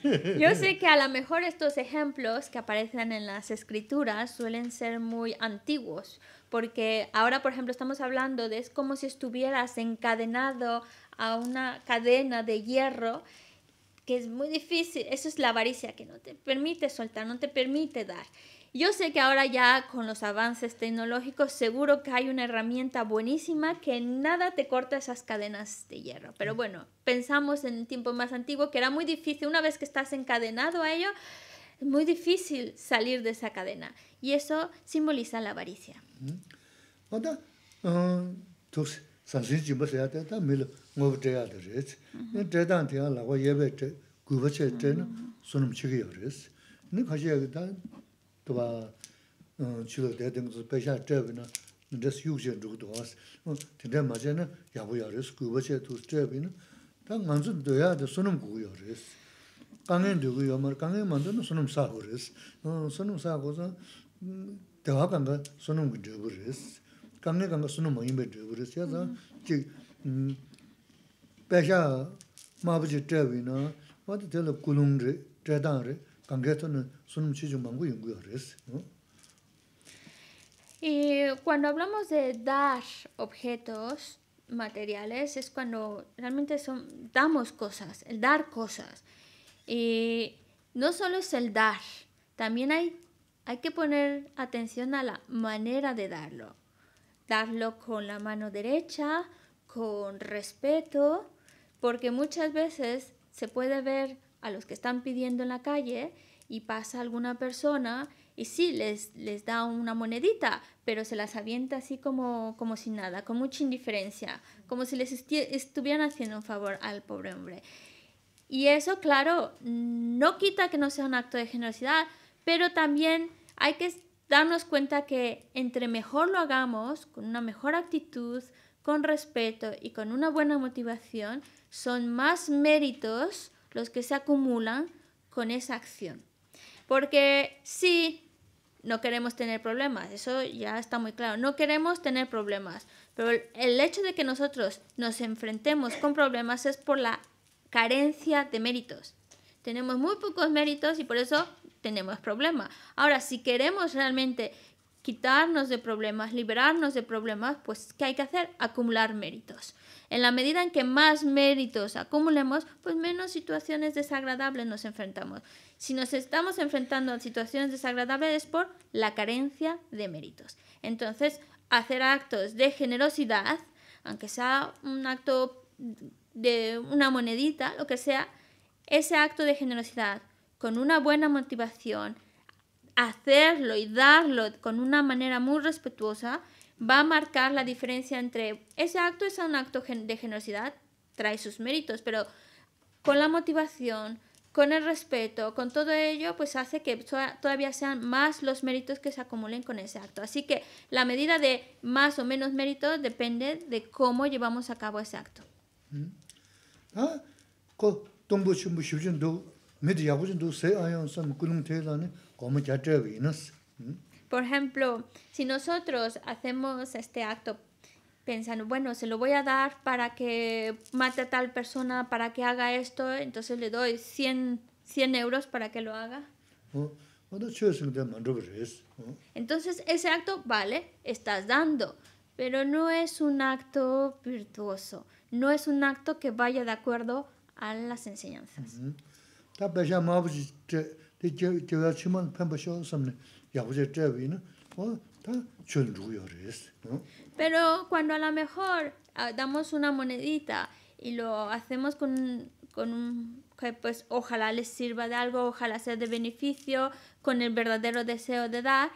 Yo sé que a lo mejor estos ejemplos que aparecen en las escrituras suelen ser muy antiguos, porque ahora, por ejemplo, estamos hablando de es como si estuvieras encadenado a una cadena de hierro que es muy difícil, eso es la avaricia que no te permite soltar, no te permite dar. Yo sé que ahora ya con los avances tecnológicos seguro que hay una herramienta buenísima que nada te corta esas cadenas de hierro. Pero mm. bueno, pensamos en el tiempo más antiguo que era muy difícil, una vez que estás encadenado a ello, es muy difícil salir de esa cadena. Y eso simboliza la avaricia. Mm. Ah, tuwa chilo dey tengzi peishaa trevina, nintas yuushen dhugu tuwasi. Tintay machay na yabu ya res, kuu bachay toos trevina. Taa ngan su 손음 da sunum 사고서 ya res. Ka ngen dhugu ya mara, ka ngen manda na sunum saa hu Sunum sunum sunum Ya mm-hmm. wadi kulung Y cuando hablamos de dar objetos materiales es cuando realmente son, damos cosas, el dar cosas. Y no solo es el dar, también hay, hay que poner atención a la manera de darlo. Darlo con la mano derecha, con respeto, porque muchas veces se puede ver a los que están pidiendo en la calle y pasa alguna persona y sí, les, les da una monedita, pero se las avienta así como, como si nada, con mucha indiferencia, como si les estuvieran haciendo un favor al pobre hombre. Y eso, claro, no quita que no sea un acto de generosidad, pero también hay que darnos cuenta que entre mejor lo hagamos, con una mejor actitud, con respeto y con una buena motivación, son más méritos los que se acumulan con esa acción. Porque sí, no queremos tener problemas, eso ya está muy claro, no queremos tener problemas, pero el hecho de que nosotros nos enfrentemos con problemas es por la carencia de méritos. Tenemos muy pocos méritos y por eso tenemos problemas. Ahora, si queremos realmente quitarnos de problemas, liberarnos de problemas, pues ¿qué hay que hacer? Acumular méritos. En la medida en que más méritos acumulemos, pues menos situaciones desagradables nos enfrentamos. Si nos estamos enfrentando a situaciones desagradables es por la carencia de méritos. Entonces, hacer actos de generosidad, aunque sea un acto de una monedita, lo que sea, ese acto de generosidad con una buena motivación, hacerlo y darlo con una manera muy respetuosa, va a marcar la diferencia entre ese acto es un acto de generosidad, trae sus méritos, pero con la motivación, con el respeto, con todo ello, pues hace que todavía sean más los méritos que se acumulen con ese acto. Así que la medida de más o menos mérito depende de cómo llevamos a cabo ese acto. Por ejemplo, si nosotros hacemos este acto pensando, bueno, se lo voy a dar para que mate a tal persona, para que haga esto, entonces le doy 100, 100 euros para que lo haga. Entonces ese acto, vale, estás dando, pero no es un acto virtuoso, no es un acto que vaya de acuerdo a las enseñanzas. Pero cuando a lo mejor ah, damos una monedita y lo hacemos con, con un que pues ojalá les sirva de algo, ojalá sea de beneficio, con el verdadero deseo de dar,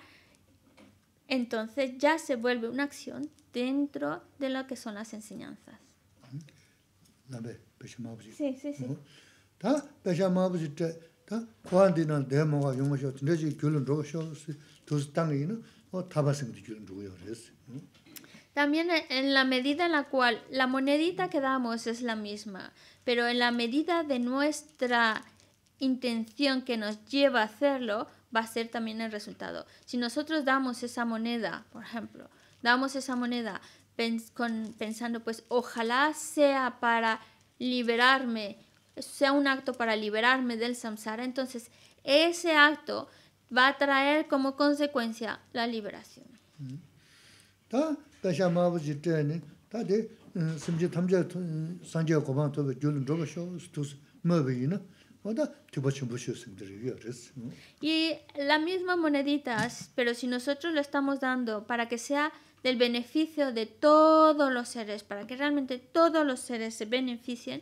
entonces ya se vuelve una acción dentro de lo que son las enseñanzas. Sí, sí, sí. También en la medida en la cual la monedita que damos es la misma, pero en la medida de nuestra intención que nos lleva a hacerlo, va a ser también el resultado. Si nosotros damos esa moneda, por ejemplo, damos esa moneda pensando, pues ojalá sea para liberarme sea un acto para liberarme del samsara, entonces ese acto va a traer como consecuencia la liberación. Y la misma monedita, pero si nosotros lo estamos dando para que sea del beneficio de todos los seres, para que realmente todos los seres se beneficien,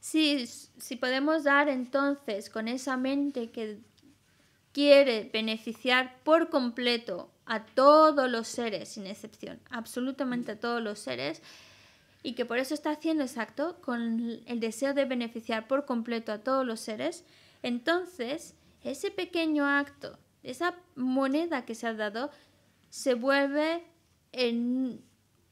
Si, si podemos dar entonces con esa mente que quiere beneficiar por completo a todos los seres, sin excepción, absolutamente a todos los seres, y que por eso está haciendo exacto, con el deseo de beneficiar por completo a todos los seres, entonces ese pequeño acto, esa moneda que se ha dado, se vuelve en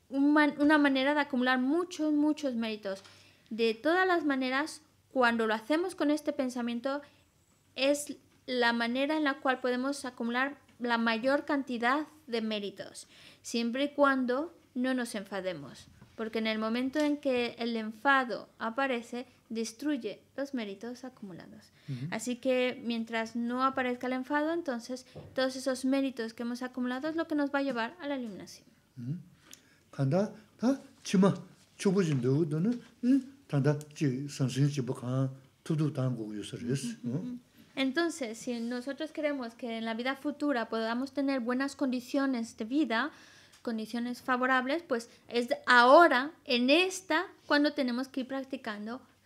una manera de acumular muchos, muchos méritos. De todas las maneras, cuando lo hacemos con este pensamiento, es la manera en la cual podemos acumular la mayor cantidad de méritos, siempre y cuando no nos enfademos, porque en el momento en que el enfado aparece, destruye los méritos acumulados. Así que mientras no aparezca el enfado, entonces todos esos méritos que hemos acumulado es lo que nos va a llevar a la iluminación. Entonces, si nosotros queremos que en la vida futura podamos tener buenas condiciones de vida, condiciones favorables, pues es ahora, en esta, cuando tenemos que ir practicando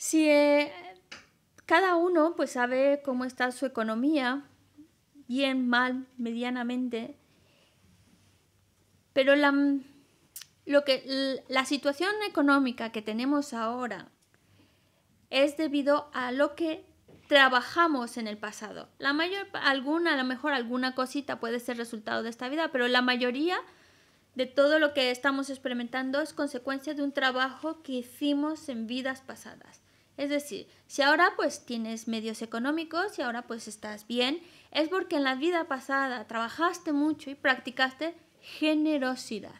Si eh, cada uno pues sabe cómo está su economía, bien, mal, medianamente, pero la, que, la situación económica que tenemos ahora es debido a lo que trabajamos en el pasado. La mayor, alguna, a lo mejor alguna cosita puede ser resultado de esta vida, pero la mayoría de todo lo que estamos experimentando es consecuencia de un trabajo que hicimos en vidas pasadas. Es decir, si ahora pues tienes medios económicos, y ahora pues estás bien, es porque en la vida pasada trabajaste mucho y practicaste generosidad.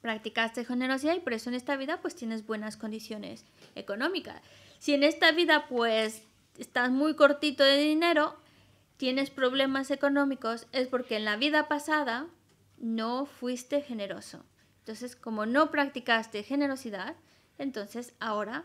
Practicaste generosidad y por eso en esta vida pues tienes buenas condiciones económicas. Si en esta vida pues estás muy cortito de dinero, tienes problemas económicos, es porque en la vida pasada no fuiste generoso. Entonces, como no practicaste generosidad, entonces ahora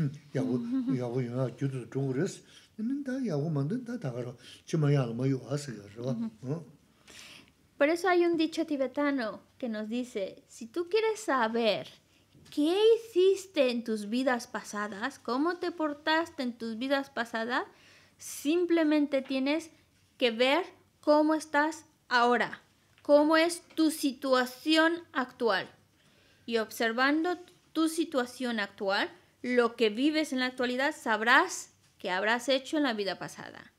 Por eso hay un dicho tibetano que nos dice, si tú quieres saber qué hiciste en tus vidas pasadas, cómo te portaste en tus vidas pasadas, simplemente tienes que ver cómo estás ahora, cómo es tu situación actual. Y observando tu situación actual, lo que vives en la actualidad sabrás que habrás hecho en la vida pasada.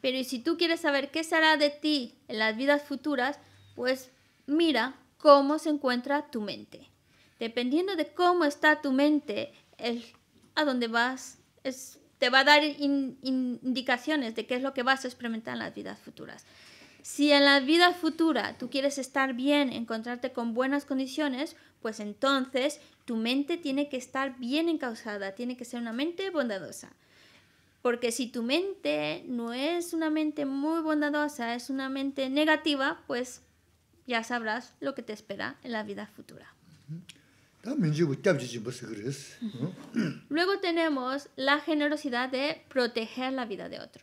Pero si tú quieres saber qué será de ti en las vidas futuras, pues mira cómo se encuentra tu mente. Dependiendo de cómo está tu mente, el, a dónde vas te va a dar indicaciones de qué es lo que vas a experimentar en las vidas futuras. Si en la vida futura tú quieres estar bien, encontrarte con buenas condiciones, pues entonces tu mente tiene que estar bien encausada, tiene que ser una mente bondadosa. Porque si tu mente no es una mente muy bondadosa, es una mente negativa, pues ya sabrás lo que te espera en la vida futura. Luego tenemos la generosidad de proteger la vida de otro.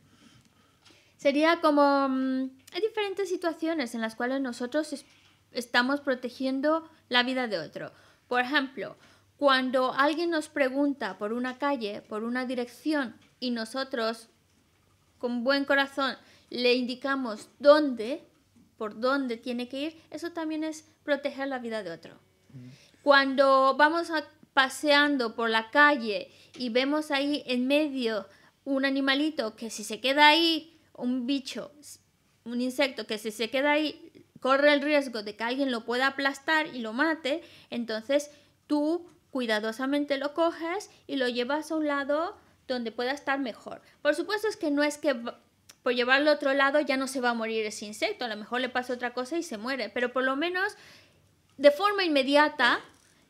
Sería como... Mm, hay diferentes situaciones en las cuales nosotros estamos protegiendo la vida de otro. Por ejemplo, cuando alguien nos pregunta por una calle, por una dirección, y nosotros, con buen corazón, le indicamos dónde, por dónde tiene que ir, eso también es proteger la vida de otro. Mm. Cuando vamos paseando por la calle y vemos ahí en medio un animalito que si se queda ahí un bicho, un insecto que si se queda ahí corre el riesgo de que alguien lo pueda aplastar y lo mate, entonces tú cuidadosamente lo coges y lo llevas a un lado donde pueda estar mejor. Por supuesto es que no es que por llevarlo a otro lado ya no se va a morir ese insecto, a lo mejor le pasa otra cosa y se muere, pero por lo menos de forma inmediata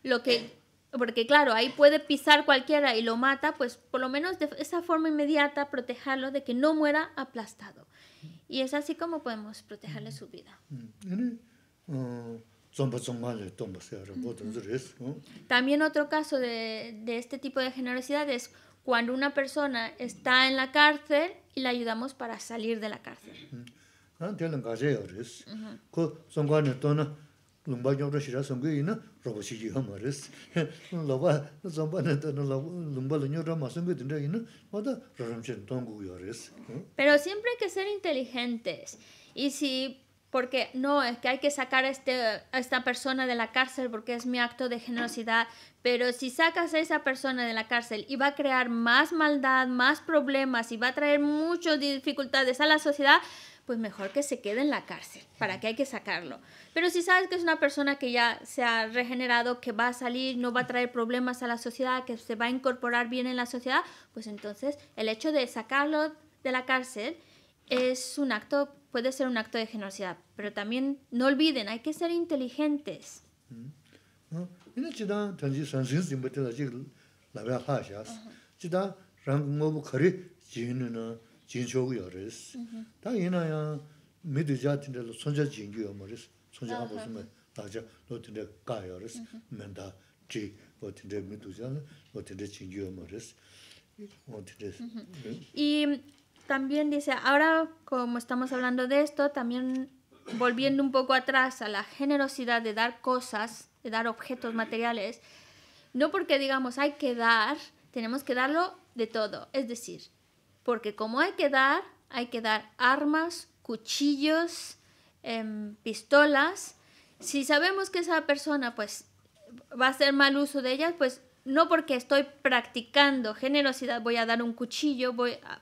lo que porque claro, ahí puede pisar cualquiera y lo mata, pues por lo menos de esa forma inmediata protegerlo de que no muera aplastado. Y es así como podemos protegerle su vida. También otro caso de, de este tipo de generosidad es cuando una persona está en la cárcel y la ayudamos para salir de la cárcel. Mm. Ah, son -huh. Pero siempre hay que ser inteligentes. Y si, porque no, es que hay que sacar este, a esta persona de la cárcel porque es mi acto de generosidad, pero si sacas a esa persona de la cárcel y va a crear más maldad, más problemas y va a traer muchas dificultades a la sociedad, pues mejor que se quede en la cárcel, para que hay que sacarlo. Pero si sabes que es una persona que ya se ha regenerado, que va a salir, no va a traer problemas a la sociedad, que se va a incorporar bien en la sociedad, pues entonces el hecho de sacarlo de la cárcel es un acto, puede ser un acto de generosidad, pero también no olviden, hay que ser inteligentes. Mm-hmm y también dice ahora como estamos hablando de esto también volviendo un poco atrás a la generosidad de dar cosas de dar objetos materiales no porque digamos hay que dar tenemos que darlo de todo es decir porque como hay que dar, hay que dar armas, cuchillos, em, pistolas. Si sabemos que esa persona pues va a hacer mal uso de ellas, pues no porque estoy practicando generosidad voy a dar un cuchillo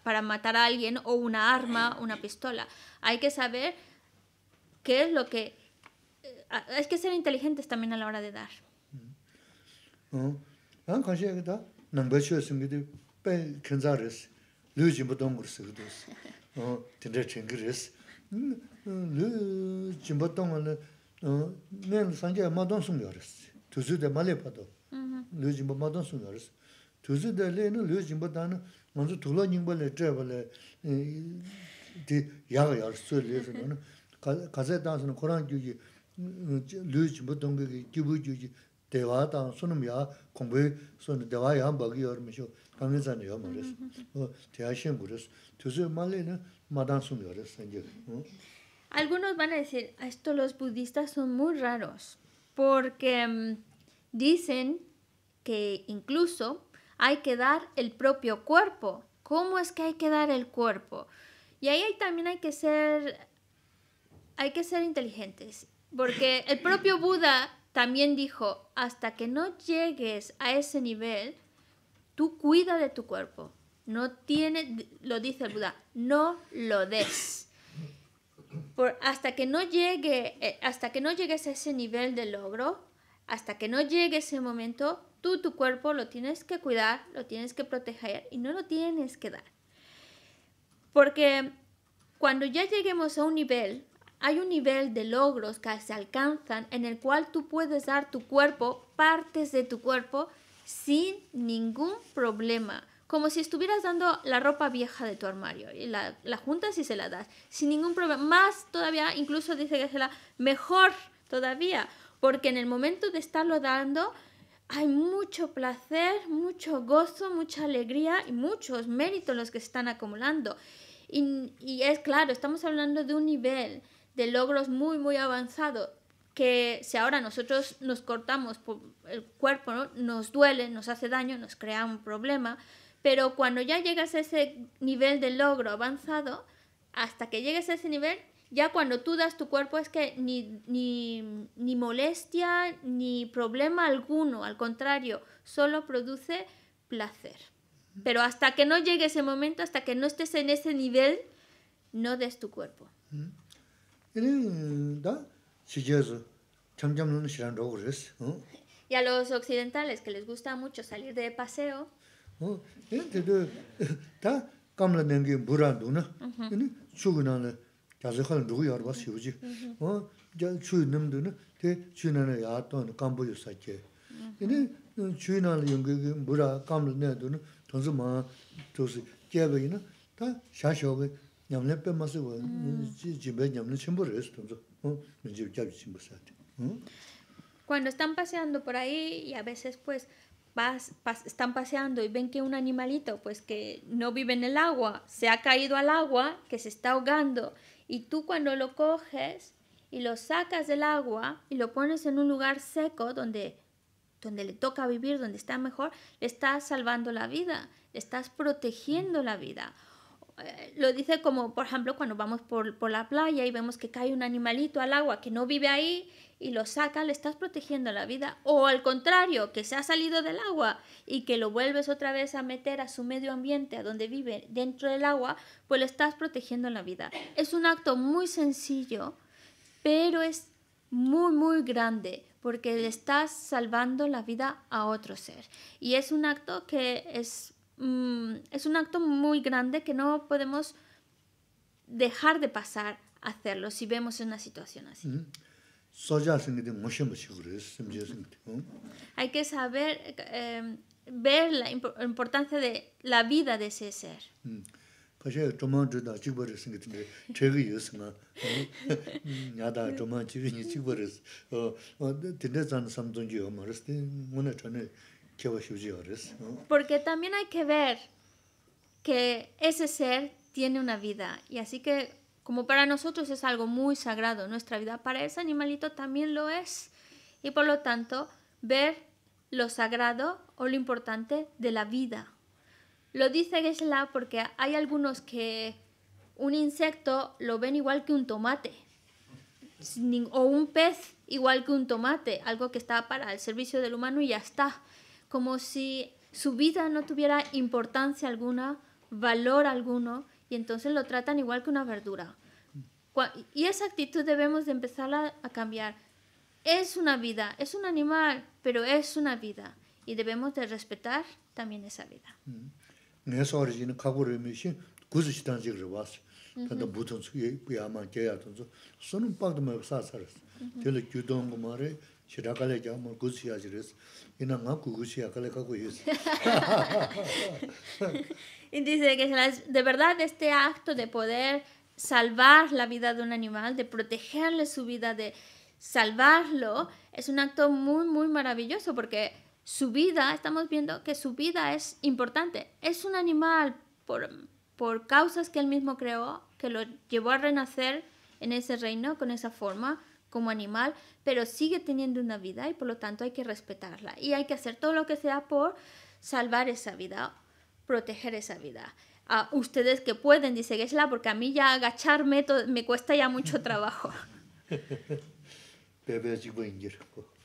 para matar a alguien o una arma, una pistola. Hay que saber qué es lo que... Eh, hay que ser inteligentes también a la hora de dar. Mm. lū jimbō tōngu rō sīgu tōsi, tindrā chīngi rēsi. Lū jimbō tōngu nē, Algunos van a decir, ah, esto los budistas son muy raros, porque mm, dicen que incluso hay que dar el propio cuerpo. ¿Cómo es que hay que dar el cuerpo? Y ahí también hay que ser, hay que ser inteligentes, porque el propio Buda también dijo, hasta que no llegues a ese nivel, tú cuida de tu cuerpo. No tiene, lo dice el Buda, no lo des. Por, hasta, que no llegue, eh, hasta que no llegues a ese nivel de logro, hasta que no llegue ese momento, tú tu cuerpo lo tienes que cuidar, lo tienes que proteger y no lo tienes que dar. Porque cuando ya lleguemos a un nivel hay un nivel de logros que se alcanzan en el cual tú puedes dar tu cuerpo, partes de tu cuerpo, sin ningún problema. Como si estuvieras dando la ropa vieja de tu armario. Y la, la juntas y se la das. Sin ningún problema. Más todavía, incluso dice que es la mejor todavía. Porque en el momento de estarlo dando, hay mucho placer, mucho gozo, mucha alegría y muchos méritos los que se están acumulando. Y, y es claro, estamos hablando de un nivel de logros muy, muy avanzados, que si ahora nosotros nos cortamos por el cuerpo, nos duele, nos hace daño, nos crea un problema, pero cuando ya llegas a ese nivel de logro avanzado, hasta que llegues a ese nivel, ya cuando tú das tu cuerpo es que ni, ni, ni molestia ni problema alguno, al contrario, solo produce placer. Pero hasta que no llegue ese momento, hasta que no estés en ese nivel, no des tu cuerpo. Ини, да, си джезу, чамчамнуну шрандогу жэс. И а лоо с оксиденталэс, кэ лэс густа мучу салир дээ пасэо. Ини, та, қамлэ нэнгэн бұрэн дуна, Ини, чу нэн аны, кязы қалын дүгүй ару басы южи. 근데 чу нэн нэн дуна, тэй чу нэн аны, Қамбөйо Cuando están paseando por ahí y a veces pues pas, están paseando y ven que un animalito pues que no vive en el agua, se ha caído al agua, que se está ahogando y tú cuando lo coges y lo sacas del agua y lo pones en un lugar seco donde donde le toca vivir, donde está mejor, le estás salvando la vida, le estás protegiendo la vida lo dice como, por ejemplo, cuando vamos por, la playa y vemos que cae un animalito al agua que no vive ahí y lo saca, le estás protegiendo la vida. O al contrario, que se ha salido del agua y que lo vuelves otra vez a meter a su medio ambiente, a donde vive, dentro del agua, pues le estás protegiendo la vida. Es un acto muy sencillo, pero es muy, muy grande porque le estás salvando la vida a otro ser. Y es un acto que es Mm, es un acto muy grande que no podemos dejar de pasar a hacerlo si vemos una situación así. Hay que saber em, ver la importancia de la vida de ese ser. Porque también hay que ver que ese ser tiene una vida. Y así que como para nosotros es algo muy sagrado nuestra vida, para ese animalito también lo es. Y por lo tanto, ver lo sagrado o lo importante de la vida. Lo dice geshe porque hay algunos que un insecto lo ven igual que un tomate o un pez igual que un tomate, algo que está para el servicio del humano y ya está como si su vida no tuviera importancia alguna, valor alguno, y entonces lo tratan igual que una verdura. Y esa actitud debemos de empezar a cambiar. Es una vida, es un animal, pero es una vida. Y debemos de respetar también esa vida. Y dice que de verdad este acto de poder salvar la vida de un animal, de protegerle su vida, de salvarlo, es un acto muy, muy maravilloso porque su vida, estamos viendo que su vida es importante. Es un animal por, por causas que él mismo creó, que lo llevó a renacer en ese reino con esa forma como animal, pero sigue teniendo una vida y por lo tanto hay que respetarla y hay que hacer todo lo que sea por salvar esa vida, proteger esa vida. A ustedes que pueden, dice Gesla, porque a mí ya agacharme me cuesta ya mucho trabajo.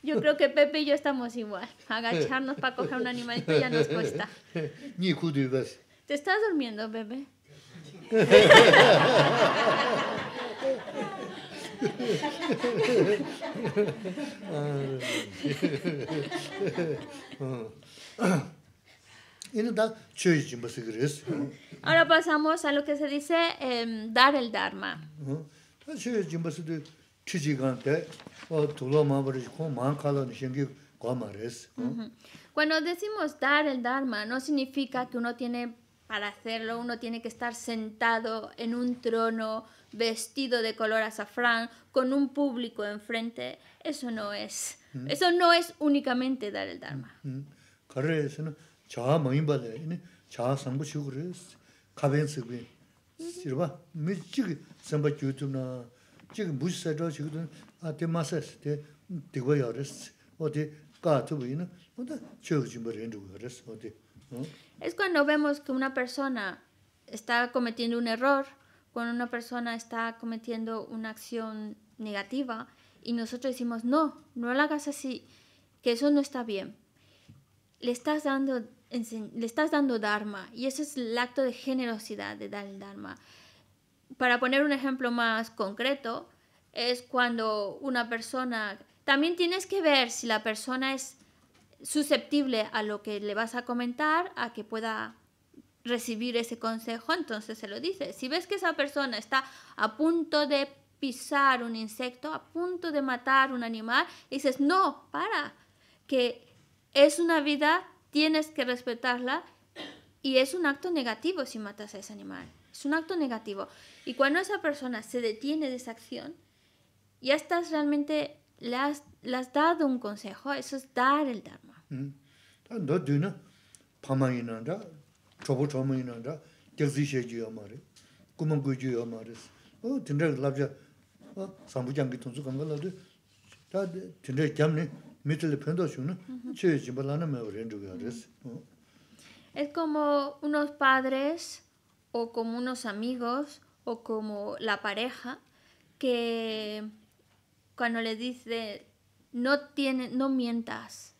Yo creo que Pepe y yo estamos igual. Agacharnos para coger un animalito ya nos cuesta. ¿Te estás durmiendo, Pepe? Ahora pasamos a lo que se dice em, dar el Dharma. Cuando decimos dar el Dharma, no significa que uno tiene para hacerlo uno tiene que estar sentado en un trono, vestido de color azafrán, con un público enfrente. Eso no es. Mm. Eso no es únicamente dar el Dharma. Mm, mm. Es cuando vemos que una persona está cometiendo un error, cuando una persona está cometiendo una acción negativa y nosotros decimos, no, no la hagas así, que eso no está bien. Le estás dando, le estás dando Dharma y ese es el acto de generosidad de dar el Dharma. Para poner un ejemplo más concreto, es cuando una persona, también tienes que ver si la persona es susceptible a lo que le vas a comentar, a que pueda recibir ese consejo, entonces se lo dice. Si ves que esa persona está a punto de pisar un insecto, a punto de matar un animal, dices, no, para, que es una vida, tienes que respetarla y es un acto negativo si matas a ese animal. Es un acto negativo. Y cuando esa persona se detiene de esa acción, ya estás realmente, le has, dado un consejo, eso es dar el dar dā dī na pāma yī na dā, chobo choma yī na dā, gyakzi she jī yā ma rī, kumam gui jī yā ma rī, tindā lab jā sambu jangi tōnsu kāngā lā dī, dā mitili pēndā shū na, chē jī mā lā na mē Es como unos padres o como unos amigos o como la pareja que cuando le dice no tiene no mientas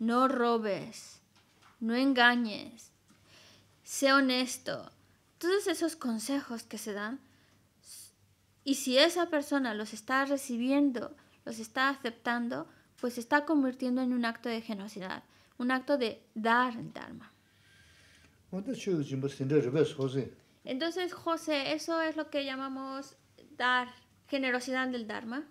no robes, no engañes, sé honesto. Todos esos consejos que se dan, y si esa persona los está recibiendo, los está aceptando, pues se está convirtiendo en un acto de generosidad, un acto de dar el Dharma. Entonces, José, eso es lo que llamamos dar, generosidad del Dharma.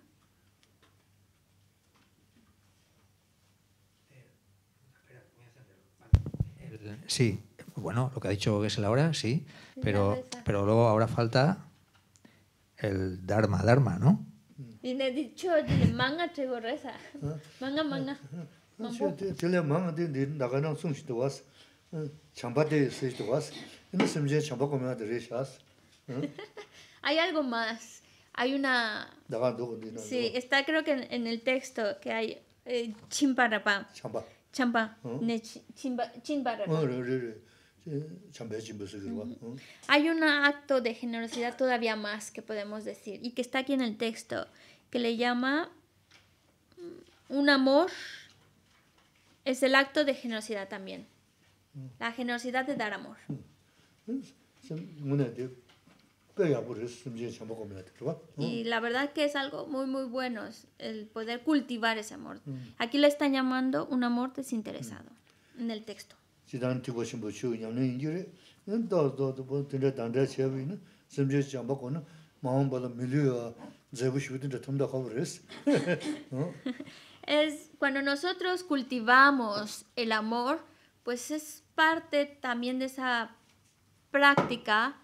Sí, bueno, lo que ha dicho es la hora, sí, pero, pero luego ahora falta el Dharma, Dharma, ¿no? he dicho manga reza. Manga manga. Ah, manga No ah, Hay algo más. Hay una Sí, está creo que en, el texto que hay eh, chamba ¿Mm? ne oh, chimba chimba ¿Mm? hay un acto de generosidad todavía más que podemos decir y que está aquí en el texto que le llama mm, un amor es el acto de generosidad también la generosidad de dar amor pues, y la verdad que es algo muy, muy bueno el poder cultivar ese amor. Mm. Aquí le están llamando un amor desinteresado mm. en el texto. es cuando nosotros cultivamos el amor, pues es parte también de esa práctica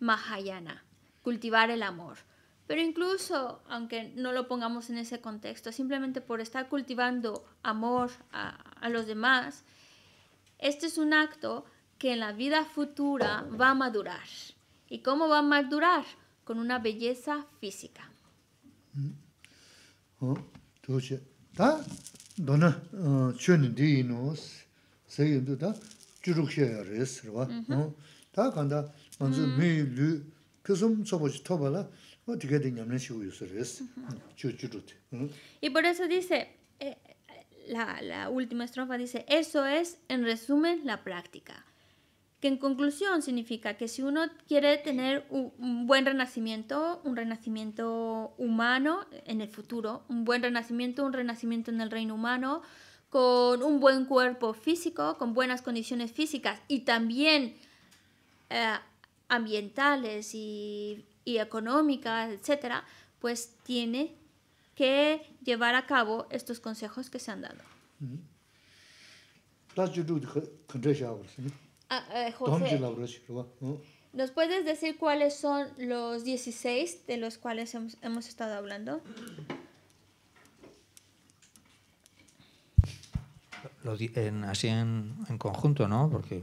Mahayana, cultivar el amor. Pero incluso, aunque no lo pongamos en ese contexto, simplemente por estar cultivando amor a, los demás, este es un acto que en la vida futura va a madurar. ¿Y cómo va a madurar? Con una belleza física. Mm. Oh, y por eso dice eh, la, la última estrofa dice eso es en resumen la práctica que en conclusión significa que si uno quiere tener un buen renacimiento, un renacimiento humano en el futuro, un buen renacimiento, un renacimiento en el reino humano, con un buen cuerpo físico, con buenas condiciones físicas y también eh, ambientales y, económicas, etcétera, pues tiene que llevar a cabo estos consejos que se han dado. ¿Nos puedes decir cuáles son los 16 de los cuales hemos, estado hablando? así en, en, conjunto, ¿no? Porque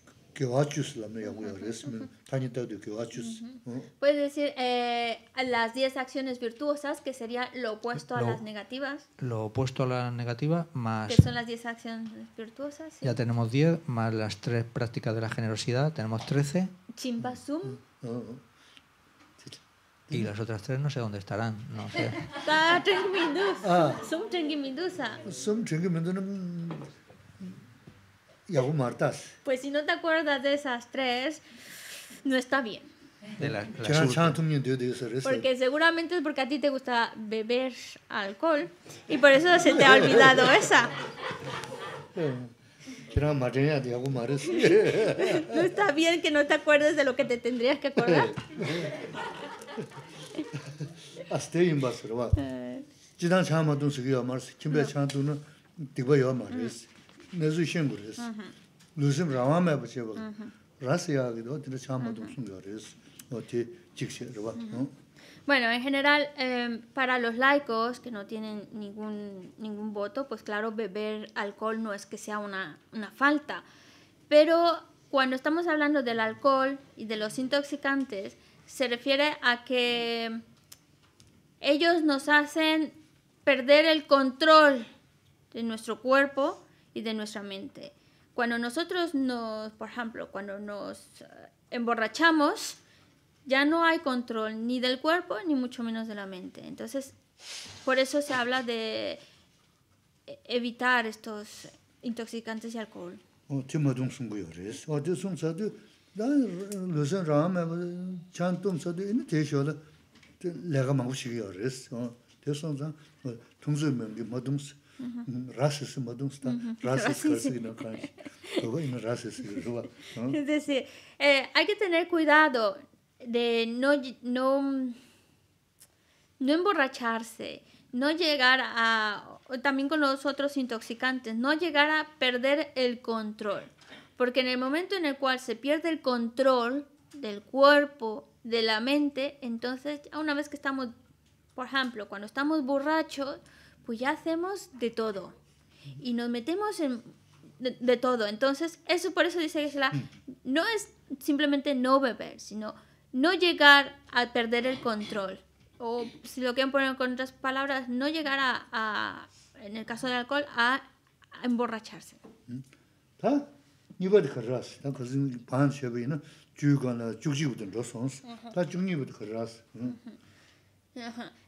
Puedes decir eh, las 10 acciones virtuosas, que sería lo opuesto a las negativas. Lo opuesto a la negativa más... Que son las 10 acciones virtuosas. Ya tenemos 10, más las 3 prácticas de la generosidad, tenemos 13. Chimpasum. Ah, ah, ah. Y las otras 3 no sé dónde estarán. No sé. Martas. Pues si no te acuerdas de esas tres, no está bien. De porque seguramente es porque a ti te gusta beber alcohol y por eso se te ha olvidado esa. no está bien que no te acuerdes de lo que te tendrías que acordar. Eh. no. Bueno, en general, em, para los laicos que no tienen ningún, ningún voto, pues claro, beber alcohol no es que sea una, una falta. Pero cuando estamos hablando del alcohol y de los intoxicantes, se refiere a que ellos nos hacen perder el control de nuestro cuerpo y de nuestra mente. Cuando nosotros nos, por ejemplo, cuando nos eh, emborrachamos, ya no hay control ni del cuerpo ni mucho menos de la mente. Entonces, por eso se habla de eh, evitar estos intoxicantes y alcohol gracias mm, Es decir, eh, hay que tener cuidado de no, no, no emborracharse, no llegar a, también con los otros intoxicantes, no llegar a perder el control. Porque en el momento en el cual se pierde el control del cuerpo, de la mente, entonces, una vez que estamos, por ejemplo, cuando estamos borrachos, pues ya hacemos de todo y nos metemos en de, todo. Entonces, eso por eso dice que la, mm. no es simplemente no beber, sino no llegar a perder el control. O si lo quieren poner con otras palabras, no llegar a, en el caso del alcohol, a, a emborracharse. Mm.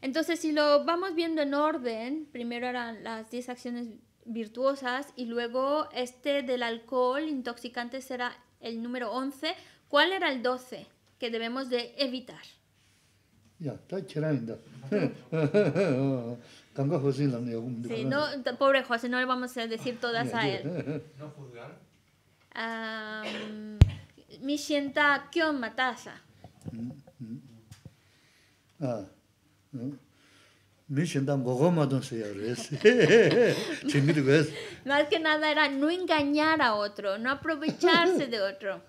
Entonces, si lo vamos viendo en orden, primero eran las 10 acciones virtuosas y luego este del alcohol, intoxicante será el número 11. ¿Cuál era el 12 que debemos de evitar? Ya, está Sí, no, pobre José, no le vamos a decir todas a él. No juzgar. Mi sienta kion matasa. Mm, mm. Ah. Más que nada era no engañar a otro, no aprovecharse de otro.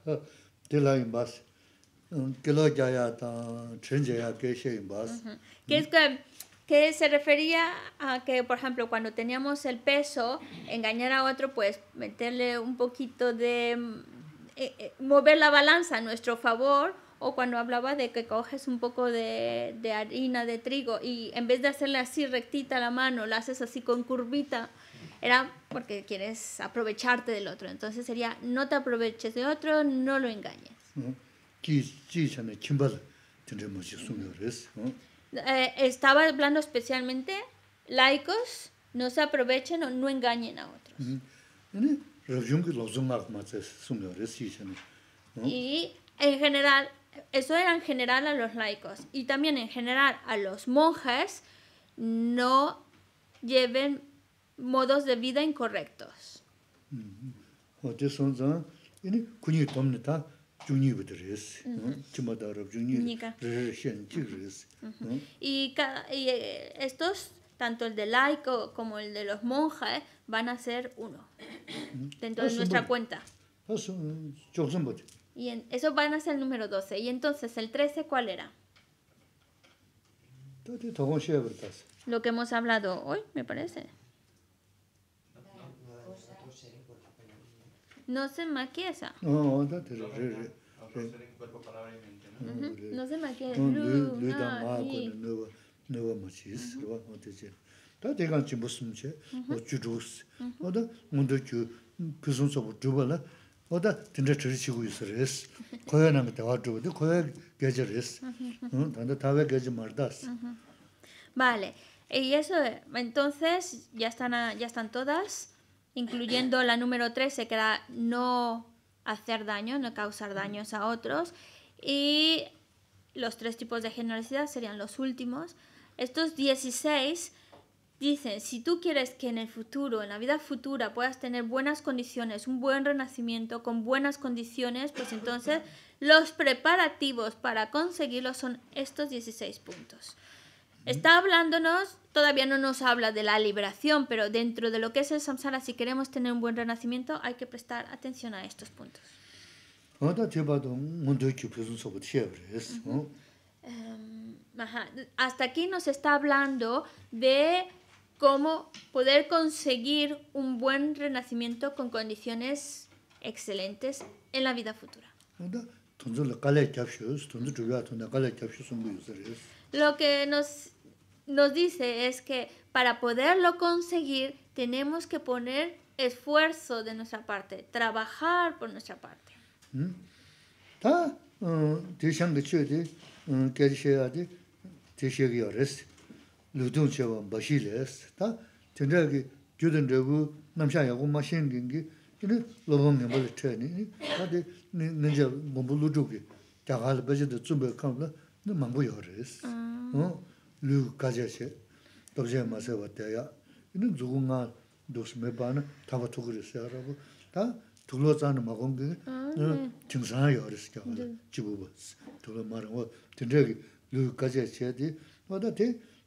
Que es que, se refería a que, por ejemplo, cuando teníamos el peso, engañar a otro, pues meterle un poquito de... Mm, eh, eh, mover la balanza a nuestro favor o cuando hablaba de que coges un poco de, de, harina de trigo y en vez de hacerle así rectita la mano, la haces así con curvita, era porque quieres aprovecharte del otro. Entonces sería, no te aproveches de otro, no lo engañes. Eh, estaba hablando especialmente laicos, no se aprovechen o no engañen a otros. Y en general, eso era en general a los laicos y también en general a los monjes no lleven modos de vida incorrectos. Mm-hmm. Mm-hmm. Mm-hmm. y, y eh, estos, tanto el de laico como el de los monjes, van a ser uno dentro de nuestra cuenta. Y en, esos van ser el número 12. Y entonces, ¿el 13 cuál era? Lo que hemos hablado hoy, me parece. No se maquiesa. No, no se maquiesa. No, vale y eso entonces ya están ya están todas incluyendo la número 13 que era no hacer daño no causar daños a otros y los tres tipos de generosidad serían los últimos estos 16 Dicen, si tú quieres que en el futuro, en la vida futura, puedas tener buenas condiciones, un buen renacimiento con buenas condiciones, pues entonces los preparativos para conseguirlo son estos 16 puntos. Está hablándonos, todavía no nos habla de la liberación, pero dentro de lo que es el samsara, si queremos tener un buen renacimiento, hay que prestar atención a estos puntos. Em, hasta aquí nos está hablando de cómo poder conseguir un buen renacimiento con condiciones excelentes en la vida futura. Lo que nos, nos dice es que para poderlo conseguir tenemos que poner esfuerzo de nuestra parte, trabajar por nuestra parte. lukdung chewa mbashi les, ta tenzha ki gyudan dregu namsha yagung ma shen gengi, ini lobang nyamba le te, ta de nyanja mbambu lukdung ki kyaqa la bache ah. ah. de tsumbe kamla, na mambu yaw res. Lugu kaja che, dobzhe ma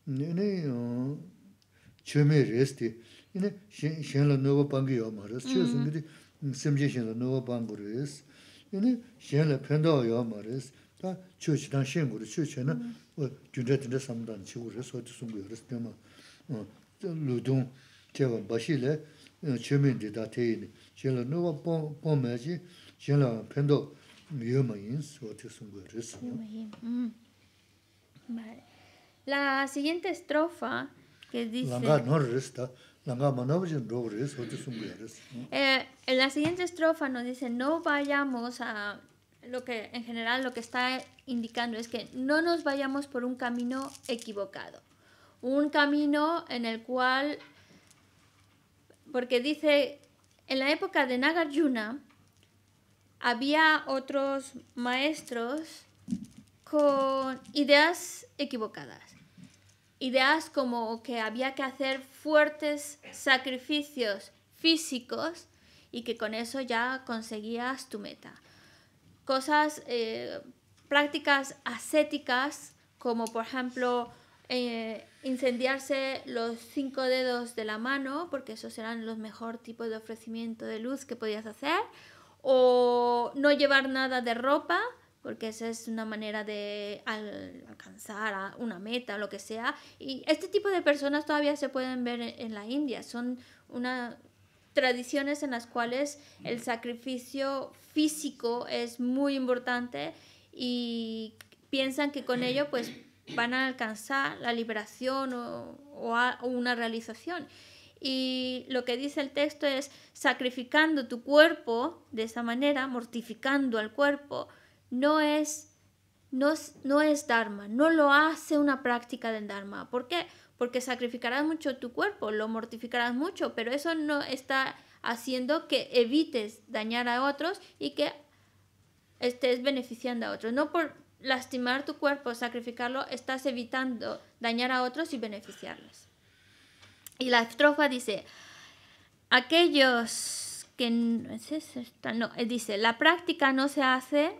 nini chume resti, ini shenla 노바 pangi yo ma res, che sungiri semje shenla nuwa pangu res, ini shenla penda yo ma res, ta che chidan shen gu res, che che na junre tinda samdan chi gu res, hoti sungu yo res, tima ludung tewa le di La siguiente estrofa que dice... Eh, en la siguiente estrofa nos dice, no vayamos a lo que en general lo que está indicando es que no nos vayamos por un camino equivocado. Un camino en el cual, porque dice, en la época de Nagarjuna había otros maestros con ideas equivocadas ideas como que había que hacer fuertes sacrificios físicos y que con eso ya conseguías tu meta. Cosas, eh, prácticas ascéticas como por ejemplo eh, incendiarse los cinco dedos de la mano, porque esos eran los mejor tipos de ofrecimiento de luz que podías hacer, o no llevar nada de ropa, porque esa es una manera de alcanzar una meta, lo que sea. Y este tipo de personas todavía se pueden ver en, la India, son una tradiciones en las cuales el sacrificio físico es muy importante y piensan que con ello pues van a alcanzar la liberación o, o una realización. Y lo que dice el texto es sacrificando tu cuerpo de esa manera, mortificando al cuerpo, no es, no Dharma, no lo hace una práctica del Dharma. ¿Por qué? Porque sacrificarás mucho tu cuerpo, lo mortificarás mucho, pero eso no está haciendo que evites dañar a otros y que estés beneficiando a otros. No por lastimar tu cuerpo, sacrificarlo, estás evitando dañar a otros y beneficiarlos. Y la estrofa dice, aquellos que... No, dice, la práctica no se hace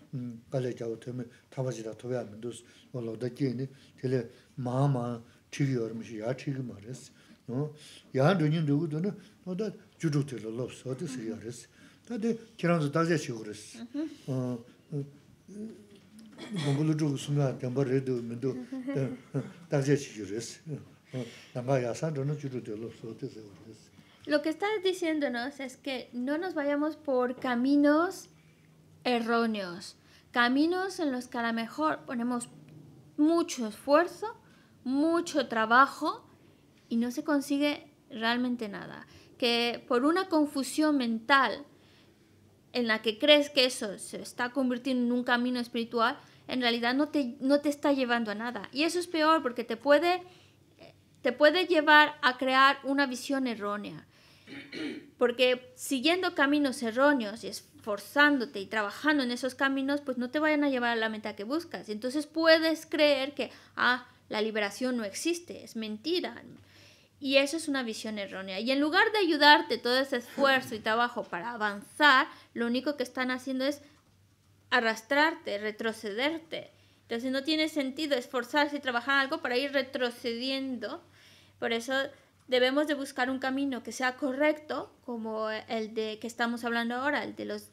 lo que estás diciéndonos es que no nos vayamos por caminos erróneos. Caminos en los que a lo mejor ponemos mucho esfuerzo, mucho trabajo y no se consigue realmente nada. Que por una confusión mental en la que crees que eso se está convirtiendo en un camino espiritual, en realidad no te, no te está llevando a nada. Y eso es peor porque te puede, te puede llevar a crear una visión errónea. Porque siguiendo caminos erróneos y esfuerzos, forzándote y trabajando en esos caminos, pues no te vayan a llevar a la meta que buscas. Entonces puedes creer que, ah, la liberación no existe, es mentira. Y eso es una visión errónea. Y en lugar de ayudarte todo ese esfuerzo y trabajo para avanzar, lo único que están haciendo es arrastrarte, retrocederte. Entonces no tiene sentido esforzarse y trabajar algo para ir retrocediendo. Por eso debemos de buscar un camino que sea correcto, como el de que estamos hablando ahora, el de los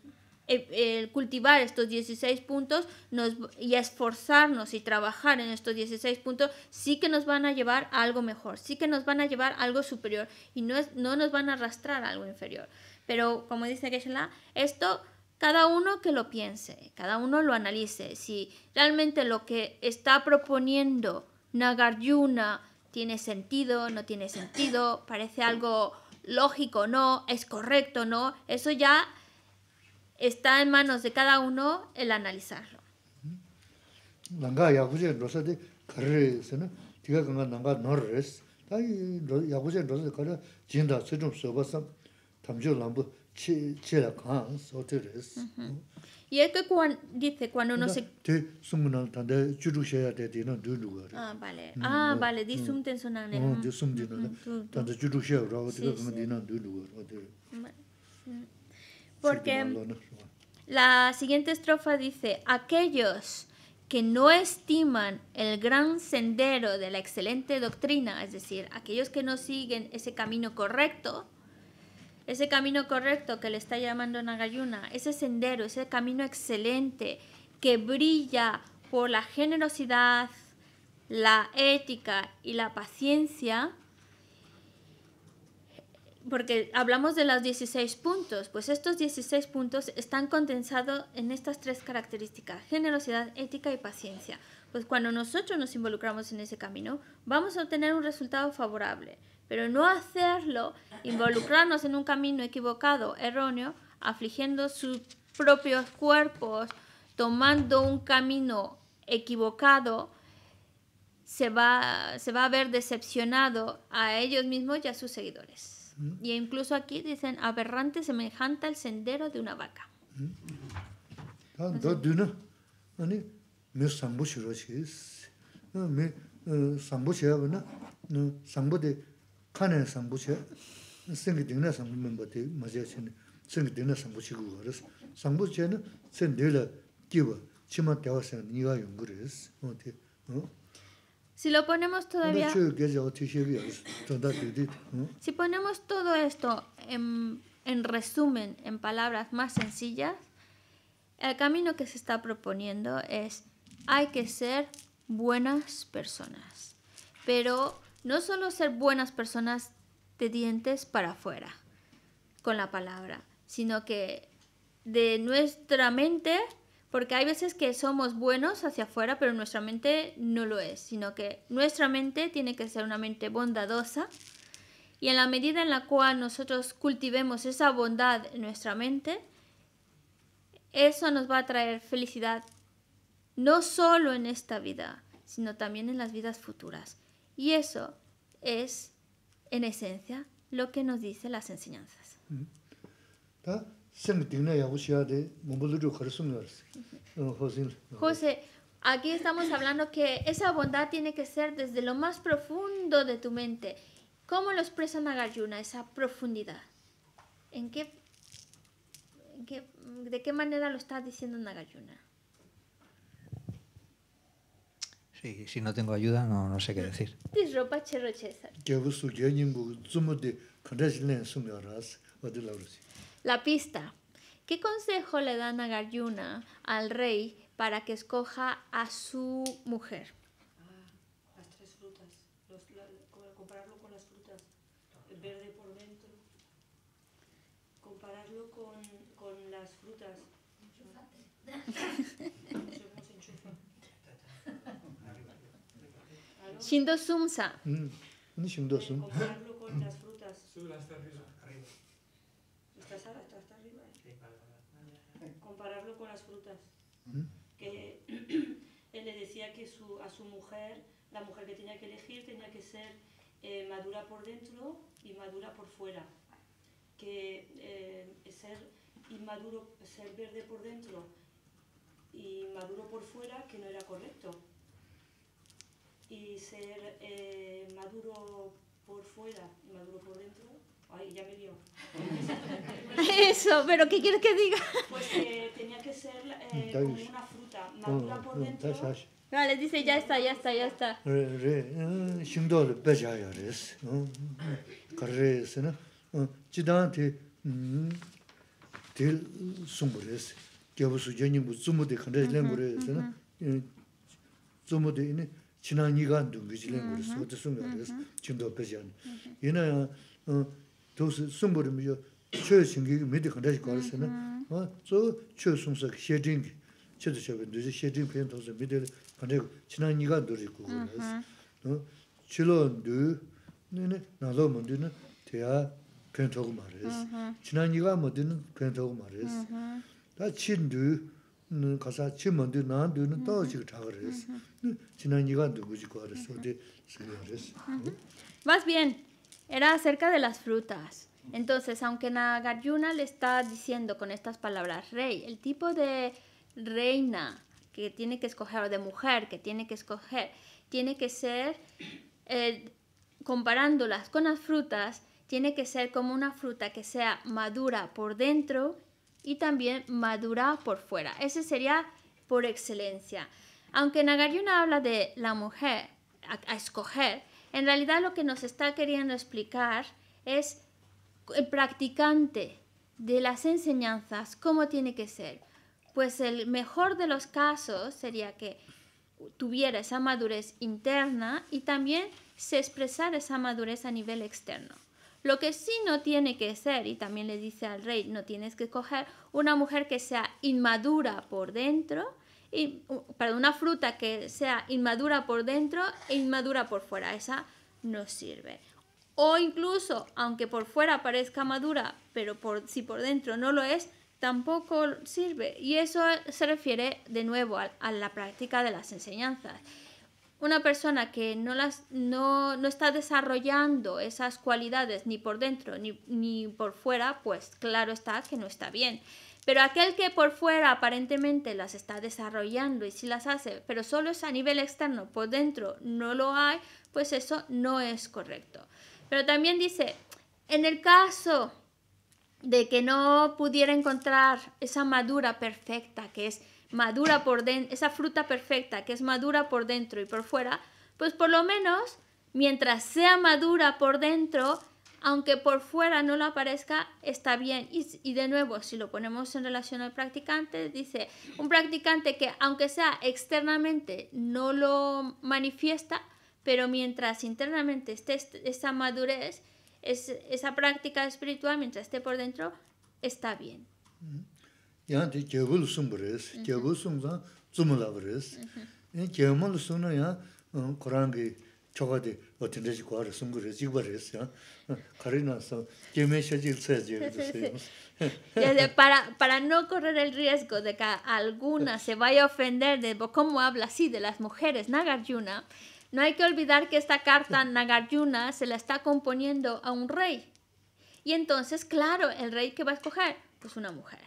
eh, el cultivar estos 16 puntos nos, y esforzarnos y trabajar en estos 16 puntos sí que nos van a llevar a algo mejor, sí que nos van a llevar a algo superior y no, es, no nos van a arrastrar a algo inferior. Pero como dice Geshe-la, esto cada uno que lo piense, cada uno lo analice, si realmente lo que está proponiendo Nagarjuna tiene sentido, no tiene sentido, parece algo lógico, no, es correcto, no, eso ya está en manos de cada uno el analizarlo y es que dice cuando uno se te sumna tan de churu se ya te tiene de lugar ah vale mm, ah vale di sum ten sonan en no de sum dino tan de churu se de que me tiene de lugar porque la siguiente estrofa dice aquellos que no estiman el gran sendero de la excelente doctrina, es decir, aquellos que no siguen ese camino correcto, ese camino correcto que le está llamando Nagayuna, ese sendero, ese camino excelente que brilla por la generosidad, la ética y la paciencia, porque hablamos de los 16 puntos, pues estos 16 puntos están condensados en estas tres características, generosidad, ética y paciencia. Pues cuando nosotros nos involucramos en ese camino, vamos a obtener un resultado favorable pero no hacerlo, involucrarnos en un camino equivocado, erróneo, afligiendo sus propios cuerpos, tomando un camino equivocado, se va, se va a ver decepcionado a ellos mismos y a sus seguidores. Y incluso aquí dicen aberrante semejante al sendero de una vaca. Si lo ponemos todavía Si ponemos todo esto en en resumen, en palabras más sencillas, el camino que se está proponiendo es hay que ser buenas personas, pero no solo ser buenas personas de dientes para afuera con la palabra, sino que de nuestra mente, porque hay veces que somos buenos hacia afuera, pero nuestra mente no lo es, sino que nuestra mente tiene que ser una mente bondadosa y en la medida en la cual nosotros cultivemos esa bondad en nuestra mente, eso nos va a traer felicidad no solo en esta vida, sino también en las vidas futuras. Y eso es, en esencia, lo que nos dicen las enseñanzas. José, aquí estamos hablando que esa bondad tiene que ser desde lo más profundo de tu mente. ¿Cómo lo expresa Nagayuna? esa profundidad? ¿En qué, ¿De qué manera lo está diciendo Nagayuna? si no tengo ayuda, no, sé qué decir. La pista. ¿Qué consejo le dan a Garyuna al rey para que escoja a su mujer? las tres frutas. compararlo con las frutas. El verde por dentro. Compararlo con, con las frutas. Shindo Sumsa. Mm, eh, con las frutas. Compararlo con las frutas. ¿Mm? él le decía que a su mujer, la mujer que tenía que elegir, tenía que ser eh, madura por dentro y madura por fuera. Que eh, ser inmaduro, ser verde por dentro y maduro por fuera, que no era correcto y ser eh, maduro por fuera y maduro por dentro. Ahí ya me dio. Eso, pero ¿qué quieres que diga? Pues eh, tenía que ser eh, una fruta, madura por dentro. Vale, dice, ya está, ya está, ya está. Shindol eh, beja ya res. Carres, ¿no? Chidan te te sumbres. Que vos ya ni zumo de khandel lengure, ¿no? Eh, zumo de 지난 2간도 미질링 그래서 어디 숨어 가지고 지금도 얘는 어 도스 숨버리 미요 최신기 미디 컨데스 걸으세요. 어저 최숨석 쉐딩 최도 쉐베 두지 쉐딩 페인트 어서 미들 컨데 지난 2간도 그렇고 그래서 어 칠론드 네네 나도 모르는 대야 페인트 하고 말했어. 지난 2간 모르는 페인트 하고 말했어. 다 친드 Más bien era acerca de las frutas. Entonces, aunque Nagarjuna le está diciendo con estas palabras rey, el tipo de reina que tiene que escoger o de mujer que tiene que escoger tiene que ser eh, comparándolas con las frutas, tiene que ser como una fruta que sea madura por dentro y también madurar por fuera. Ese sería por excelencia. Aunque Nagarjuna habla de la mujer a escoger, en realidad lo que nos está queriendo explicar es el practicante de las enseñanzas, cómo tiene que ser. Pues el mejor de los casos sería que tuviera esa madurez interna y también se expresara esa madurez a nivel externo. Lo que sí no tiene que ser, y también le dice al rey, no tienes que coger una mujer que sea inmadura por dentro, y, una fruta que sea inmadura por dentro e inmadura por fuera, esa no sirve. O incluso, aunque por fuera parezca madura, pero si por dentro no lo es, tampoco sirve. Y eso se refiere de nuevo a la práctica de las enseñanzas una persona que no, las, no, está desarrollando esas cualidades ni por dentro ni, ni por fuera, pues claro está que no está bien. Pero aquel que por fuera aparentemente las está desarrollando y si las hace, pero solo es a nivel externo, por dentro no lo hay, pues eso no es correcto. Pero también dice, en el caso de que no pudiera encontrar esa madura perfecta que es madura por dentro, esa fruta perfecta que es madura por dentro y por fuera, pues por lo menos mientras sea madura por dentro, aunque por fuera no lo aparezca, está bien. Y, de nuevo, si lo ponemos en relación al practicante, dice, un practicante que aunque sea externamente no lo manifiesta, pero mientras internamente esté esa madurez, esa práctica espiritual, mientras esté por dentro, está bien para, para no correr el riesgo de que alguna se vaya a ofender de cómo habla así de las mujeres Nagarjuna, no hay que olvidar que esta carta Nagarjuna se la está componiendo a un rey. Y entonces, claro, el rey que va a escoger, pues una mujer.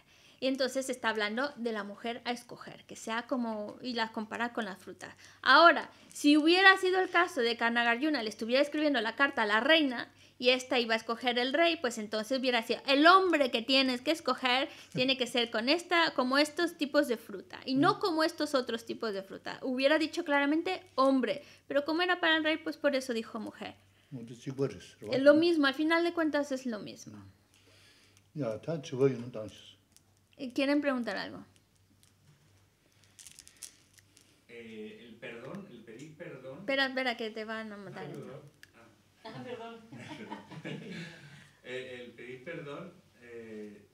Y entonces está hablando de la mujer a escoger, que sea como, y la compara con la fruta. Ahora, si hubiera sido el caso de que Anagarjuna le estuviera escribiendo la carta a la reina y esta iba a escoger el rey, pues entonces hubiera sido, el hombre que tienes que escoger tiene que ser con esta, como estos tipos de fruta, y no mm. como estos otros tipos de fruta. Hubiera dicho claramente hombre, pero como era para el rey, pues por eso dijo mujer. Es lo mismo, al final de cuentas es lo mismo. Ya, eh, ¿Quieren preguntar algo? Eh, el perdón, el pedir perdón. Espera, espera, que te van a ah, matar. perdón. Ah, ah, eh, el pedir perdón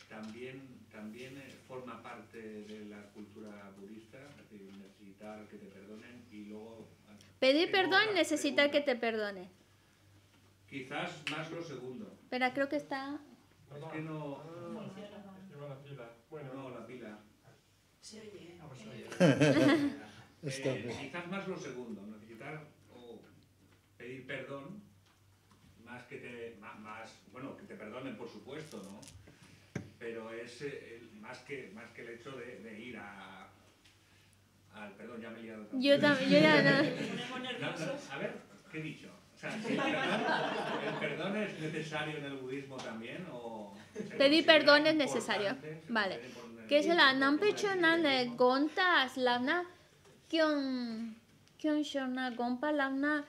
también, forma parte de la cultura budista, es decir, necesitar que te perdonen y luego... Pedir perdón necesita que te perdone. Quizás más lo segundo. Espera, creo que está... Es que no... no, la no. Bueno, no, la pila. Se oye. quizás ah, pues ¿eh? eh, más lo segundo, necesitar o pedir perdón, más que te, más, bueno, que te perdonen, por supuesto, ¿no? Pero es eh, más, que, más que el hecho de, ir a, al perdón, ya me he liado. Yo también, yo ya A ver, ¿qué he dicho? O el, perdón, es necesario en el budismo también? O Pedir perdón es necesario. Vale. ¿Qué es la Nampechonan de Gontas Lavna? Kion Shorna Gompa Lavna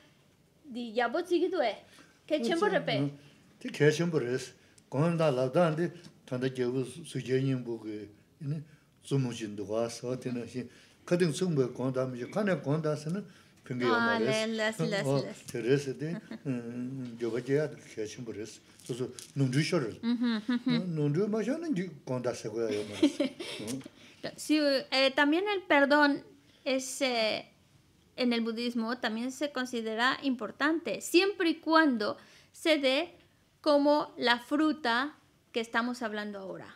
di Yabot Sigidue. Eh. Mm. ¿Qué chembo ¿Qué Ti que chembo res. Gonda Lavdan de Tanda Jebu Sujenin Bugue. Zumushin Dugas, Otina Shin. Kadin Sumbe Gonda Mije. Kane Gonda Sena también el perdón es, eh, en el budismo también se considera importante, siempre y cuando se dé como la fruta que estamos hablando ahora,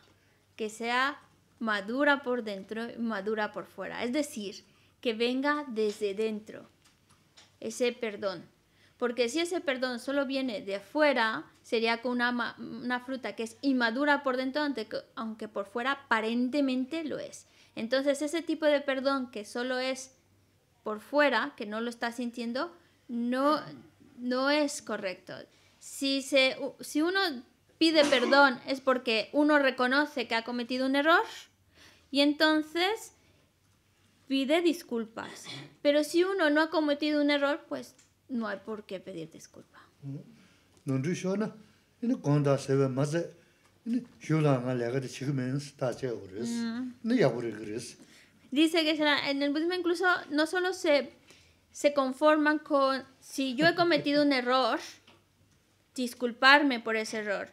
que sea madura por dentro y madura por fuera. Es decir, que venga desde dentro ese perdón. Porque si ese perdón solo viene de afuera, sería con una, fruta que es inmadura por dentro, aunque por fuera aparentemente lo es. Entonces ese tipo de perdón que solo es por fuera, que no lo está sintiendo, no, no es correcto. Si, si uno pide perdón es porque uno reconoce que ha cometido un error y entonces pide disculpas. Pero si uno no ha cometido un error, pues no hay por qué pedir disculpa. Mm. Dice que en el budismo incluso no solo se, se conforman con, si yo he cometido un error, disculparme por ese error,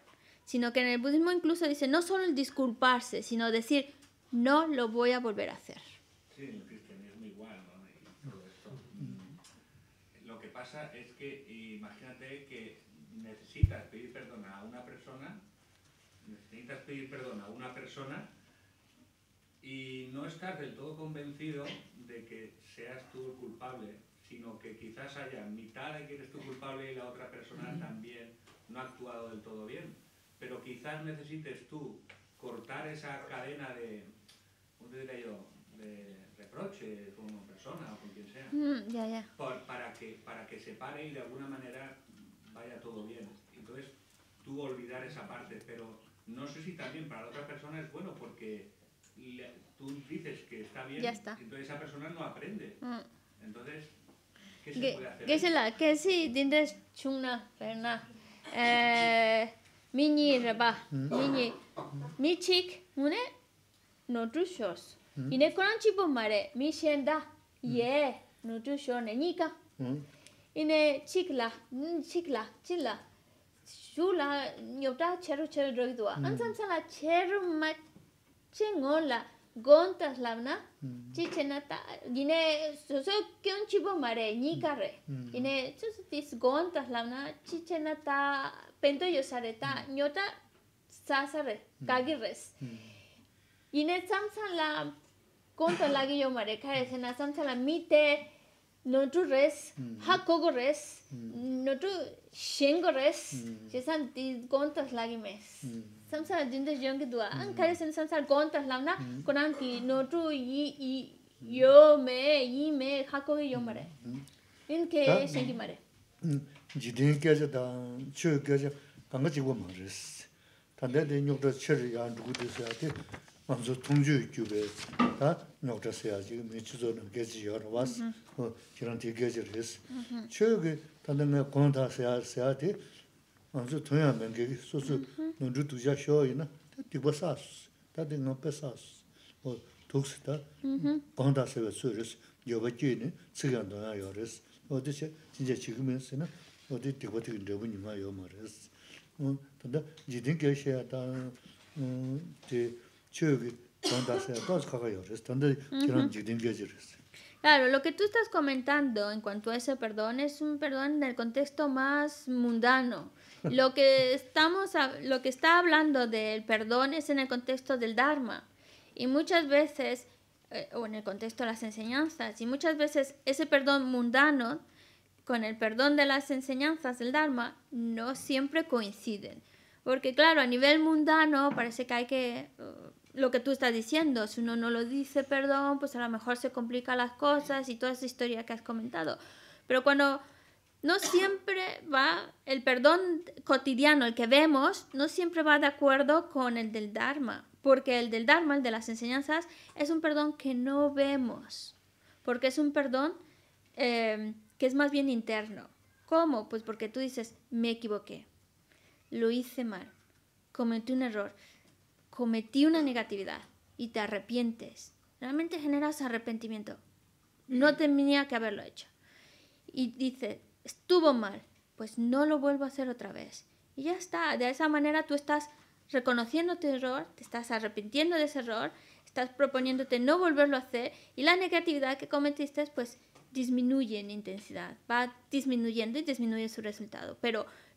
sino que en el budismo incluso dice no solo disculparse, sino decir, no lo voy a volver a hacer. Sí. pasa es que imagínate que necesitas pedir perdón a una persona, necesitas pedir perdón a una persona y no estás del todo convencido de que seas tú el culpable, sino que quizás haya mitad de que eres tú culpable y la otra persona también no ha actuado del todo bien. Pero quizás necesites tú cortar esa cadena de, ¿cómo te diría yo? de reproche con una persona o con quien sea. Mm, ya, para, que, para que se pare y de alguna manera vaya todo bien. Entonces, tú olvidar esa parte, pero no sé si también para la otra persona es bueno porque tú dices que está bien, entonces esa persona no aprende. Mm. Entonces, ¿qué se puede hacer? ¿Qué es la qué si tienes chuna, perna? Eh, mini reba, mm. mini, mi mune, no ine kuran chipo mare mi shenda ye no tu sho ne ni ka ine chikla chikla chila shula nyota cheru cheru drogi tuwa ansam sala cheru ma che ngola gonta slavna chi chena ta ine so so kyon chipo mare ni ka ine so tis chi pento kagires ine samsan la konta lagi yo mare khare sena samsan la mite no tu res ha kogo res no tu shengo res je san ti konta lagi mes samsan jinde jong dua an khare sena samsan konta la na konan ki no tu yi yi yo me yi me ha kogo yo mare in ke shengi mare jide ke ja da chu ke ja kanga ji 단대대 nyokdo chir yaan dhukudu 먼저 통주 규베 다 béi tsá tá nóqchá séhá ché k'yó ménchó tó ngá kéché yó rá wá 먼저 k'yó k'yó rán té kéché ré sá. Chó yó k'yó tán tá ngá k'hóng tá séhá séhá té anzu tó ngá ménké k'yó só tsó nón Claro, lo que tú estás comentando en cuanto a ese perdón es un perdón en el contexto más mundano. Lo que estamos lo que está hablando del perdón es en el contexto del dharma y muchas veces eh, o en el contexto de las enseñanzas y muchas veces ese perdón mundano con el perdón de las enseñanzas del dharma no siempre coinciden. Porque claro, a nivel mundano parece que hay que lo que tú estás diciendo, si uno no lo dice perdón, pues a lo mejor se complican las cosas y toda esa historia que has comentado. Pero cuando no siempre va, el perdón cotidiano, el que vemos, no siempre va de acuerdo con el del Dharma, porque el del Dharma, el de las enseñanzas, es un perdón que no vemos, porque es un perdón em, que es más bien interno. ¿Cómo? Pues porque tú dices, me equivoqué, lo hice mal, cometí un error cometí una negatividad y te arrepientes, realmente generas arrepentimiento. No tenía que haberlo hecho. Y dice, estuvo mal, pues no lo vuelvo a hacer otra vez. Y ya está, de esa manera tú estás reconociendo tu error, te estás arrepintiendo de ese error, estás proponiéndote no volverlo a hacer y la negatividad que cometiste pues disminuye en intensidad, va disminuyendo y disminuye su resultado. Pero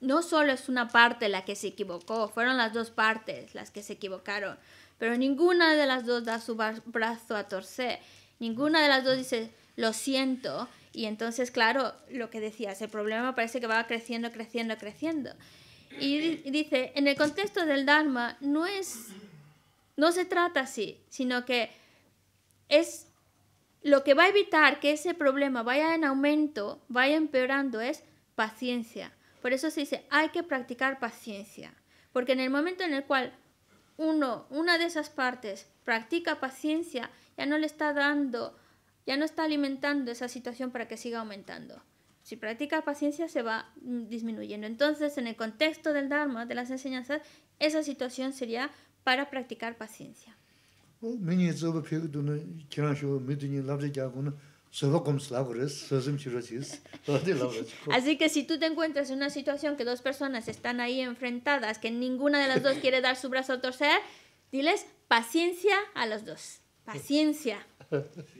no solo es una parte la que se equivocó, fueron las dos partes las que se equivocaron, pero ninguna de las dos da su brazo a torcer, ninguna de las dos dice, lo siento, y entonces, claro, lo que decías, el problema parece que va creciendo, creciendo, creciendo. Y dice, en el contexto del Dharma no es, no se trata así, sino que es lo que va a evitar que ese problema vaya en aumento, vaya empeorando, es paciencia por eso se dice, hay que practicar paciencia, porque en el momento en el cual uno, una de esas partes practica paciencia, ya no le está dando, ya no está alimentando esa situación para que siga aumentando. Si practica paciencia se va disminuyendo. Entonces, en el contexto del Dharma, de las enseñanzas, esa situación sería para practicar paciencia. Así que si tú te encuentras en una situación que dos personas están ahí enfrentadas, que ninguna de las dos quiere dar su brazo a torcer, diles paciencia a los dos. Paciencia.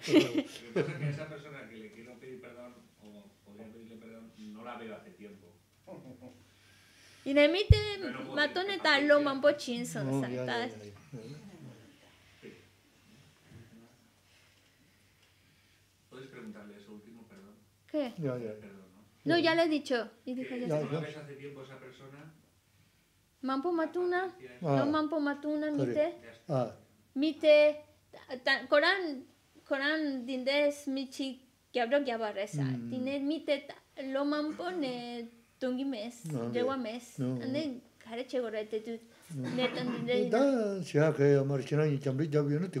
Sí, está bien. que es que esa persona que le quiero pedir perdón, o podría pedirle perdón, no la veo hace tiempo. Y de mí te loma loman pochinson, No, ya le he dicho. Y ya, hace tiempo esa persona? Mampo matuna, ah. no mampo matuna, mite. Ah. Mite, Corán, Corán dindes michi que hablo que tiene mite lo mampo ne tungi mes, mes. Ande chegorete tu. dindes. que y ya no te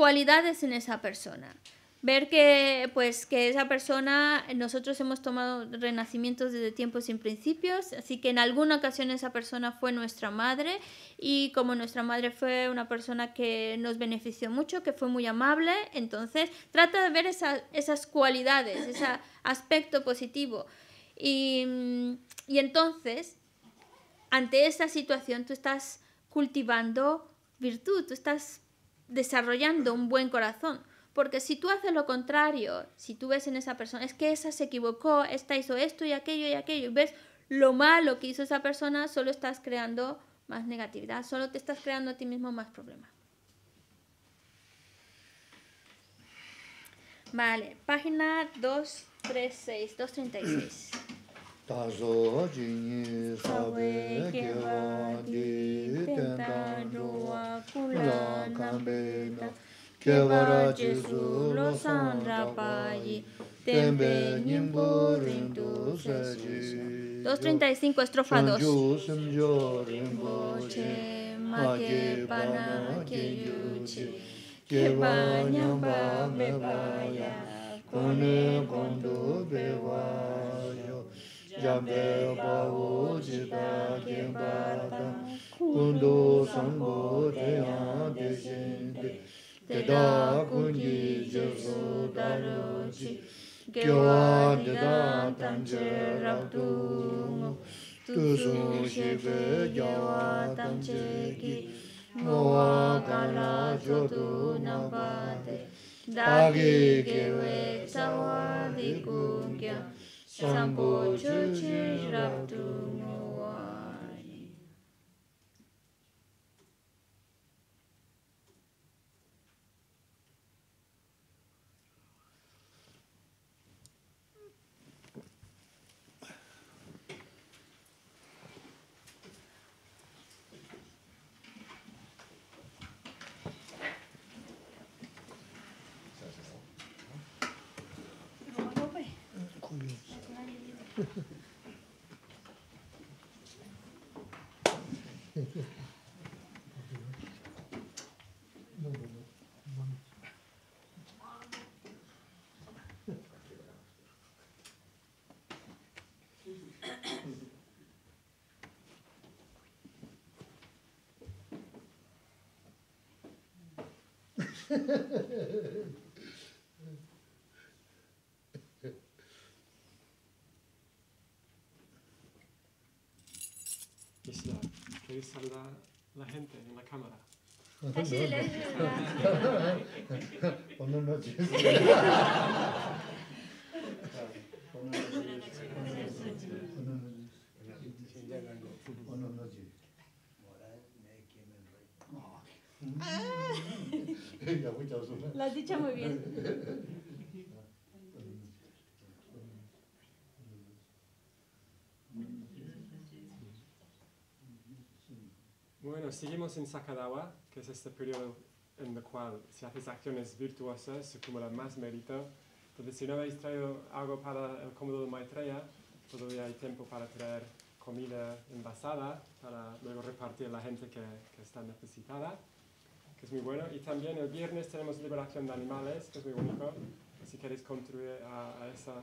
cualidades en esa persona. Ver que, pues, que esa persona, nosotros hemos tomado renacimientos desde tiempos sin principios, así que en alguna ocasión esa persona fue nuestra madre y como nuestra madre fue una persona que nos benefició mucho, que fue muy amable, entonces trata de ver esas cualidades, ese aspecto positivo. Y, y entonces, ante esta situación, tú estás cultivando virtud, tú estás desarrollando un buen corazón. Porque si tú haces lo contrario, si tú ves en esa persona, es que esa se equivocó, esta hizo esto y aquello y aquello, y ves lo malo que hizo esa persona, solo estás creando más negatividad, solo te estás creando a ti mismo más problemas. Vale, página 236, 236. Tazo jinyi sabe que di tenda ruwa kula kambe na Kevara jesu lo sandra payi tembe 235 estrofa 2 yambe pa wo chi pa kien pa ta kun du san bo te ya de shin de te da kun ji je ka la jo tu na pa te da ge ge we sa wa di Sampo Chuchirabdu Ha ha ha ha ha. salir saludar la gente en la cámara. Buenas noches. Pues seguimos en Sakadawa, que es este periodo en el cual si haces acciones virtuosas se acumula más mérito. Entonces, si no habéis traído algo para el cómodo de Maitreya, todavía hay tiempo para traer comida envasada para luego repartir a la gente que, está necesitada, que es muy bueno. Y también el viernes tenemos liberación de animales, que es muy bonito. Si queréis contribuir a, esa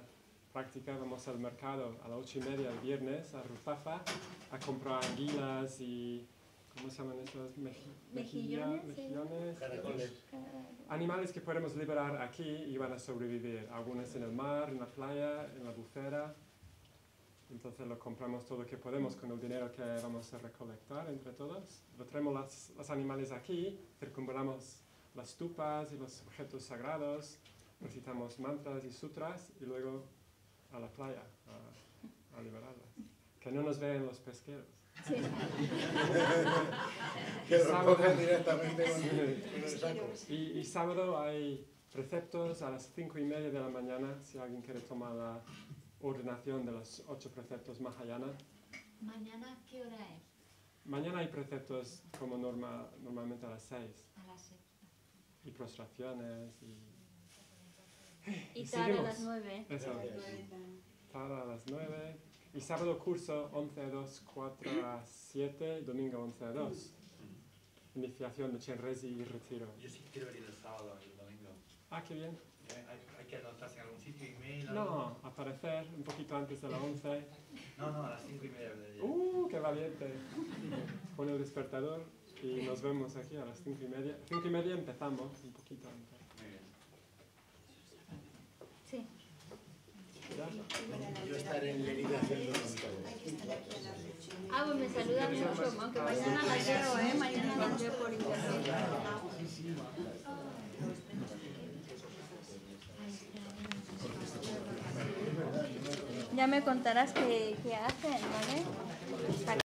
práctica, vamos al mercado a las ocho y media el viernes, a Rufafa, a comprar anguilas y ¿cómo se llaman esos? mejillones. Animales que podemos liberar aquí y van a sobrevivir. Algunos en el mar, en la playa, en la bufera. Entonces lo compramos todo lo que podemos con el dinero que vamos a recolectar entre todos. Lo traemos las, los animales aquí, circunvalamos las tupas y los objetos sagrados, recitamos mantras y sutras y luego a la playa a, a liberarlas. Que no nos vean los pesqueros. Sí. que directamente con, el, Y, sábado hay preceptos a las cinco y media de la mañana, si alguien quiere tomar la ordenación de los ocho preceptos Mahayana. ¿Mañana qué hora es? Mañana hay preceptos como norma, normalmente a las seis. A las seis. Y prostraciones y... Y, tarde a las nueve. a las nueve. Y sábado curso 11 2, 4 7, domingo 11 2. Iniciación, de en y retiro. Yo sí quiero ir el sábado y el domingo. Ah, qué bien. Eh, ¿Hay, que anotarse en algún sitio, email? Algo? No, aparecer un poquito antes de las 11. No, no, a las 5 y media ¡Uh, qué valiente! Pone el despertador y nos vemos aquí a las 5 y media. 5 y media empezamos, un poquito antes. Yo estaré en Lerida haciendo Ah, pues me saluda mi mucho, aunque mañana la llevo, ¿eh? Mañana la llevo por internet. Ya me contarás qué, qué hacen, ¿vale?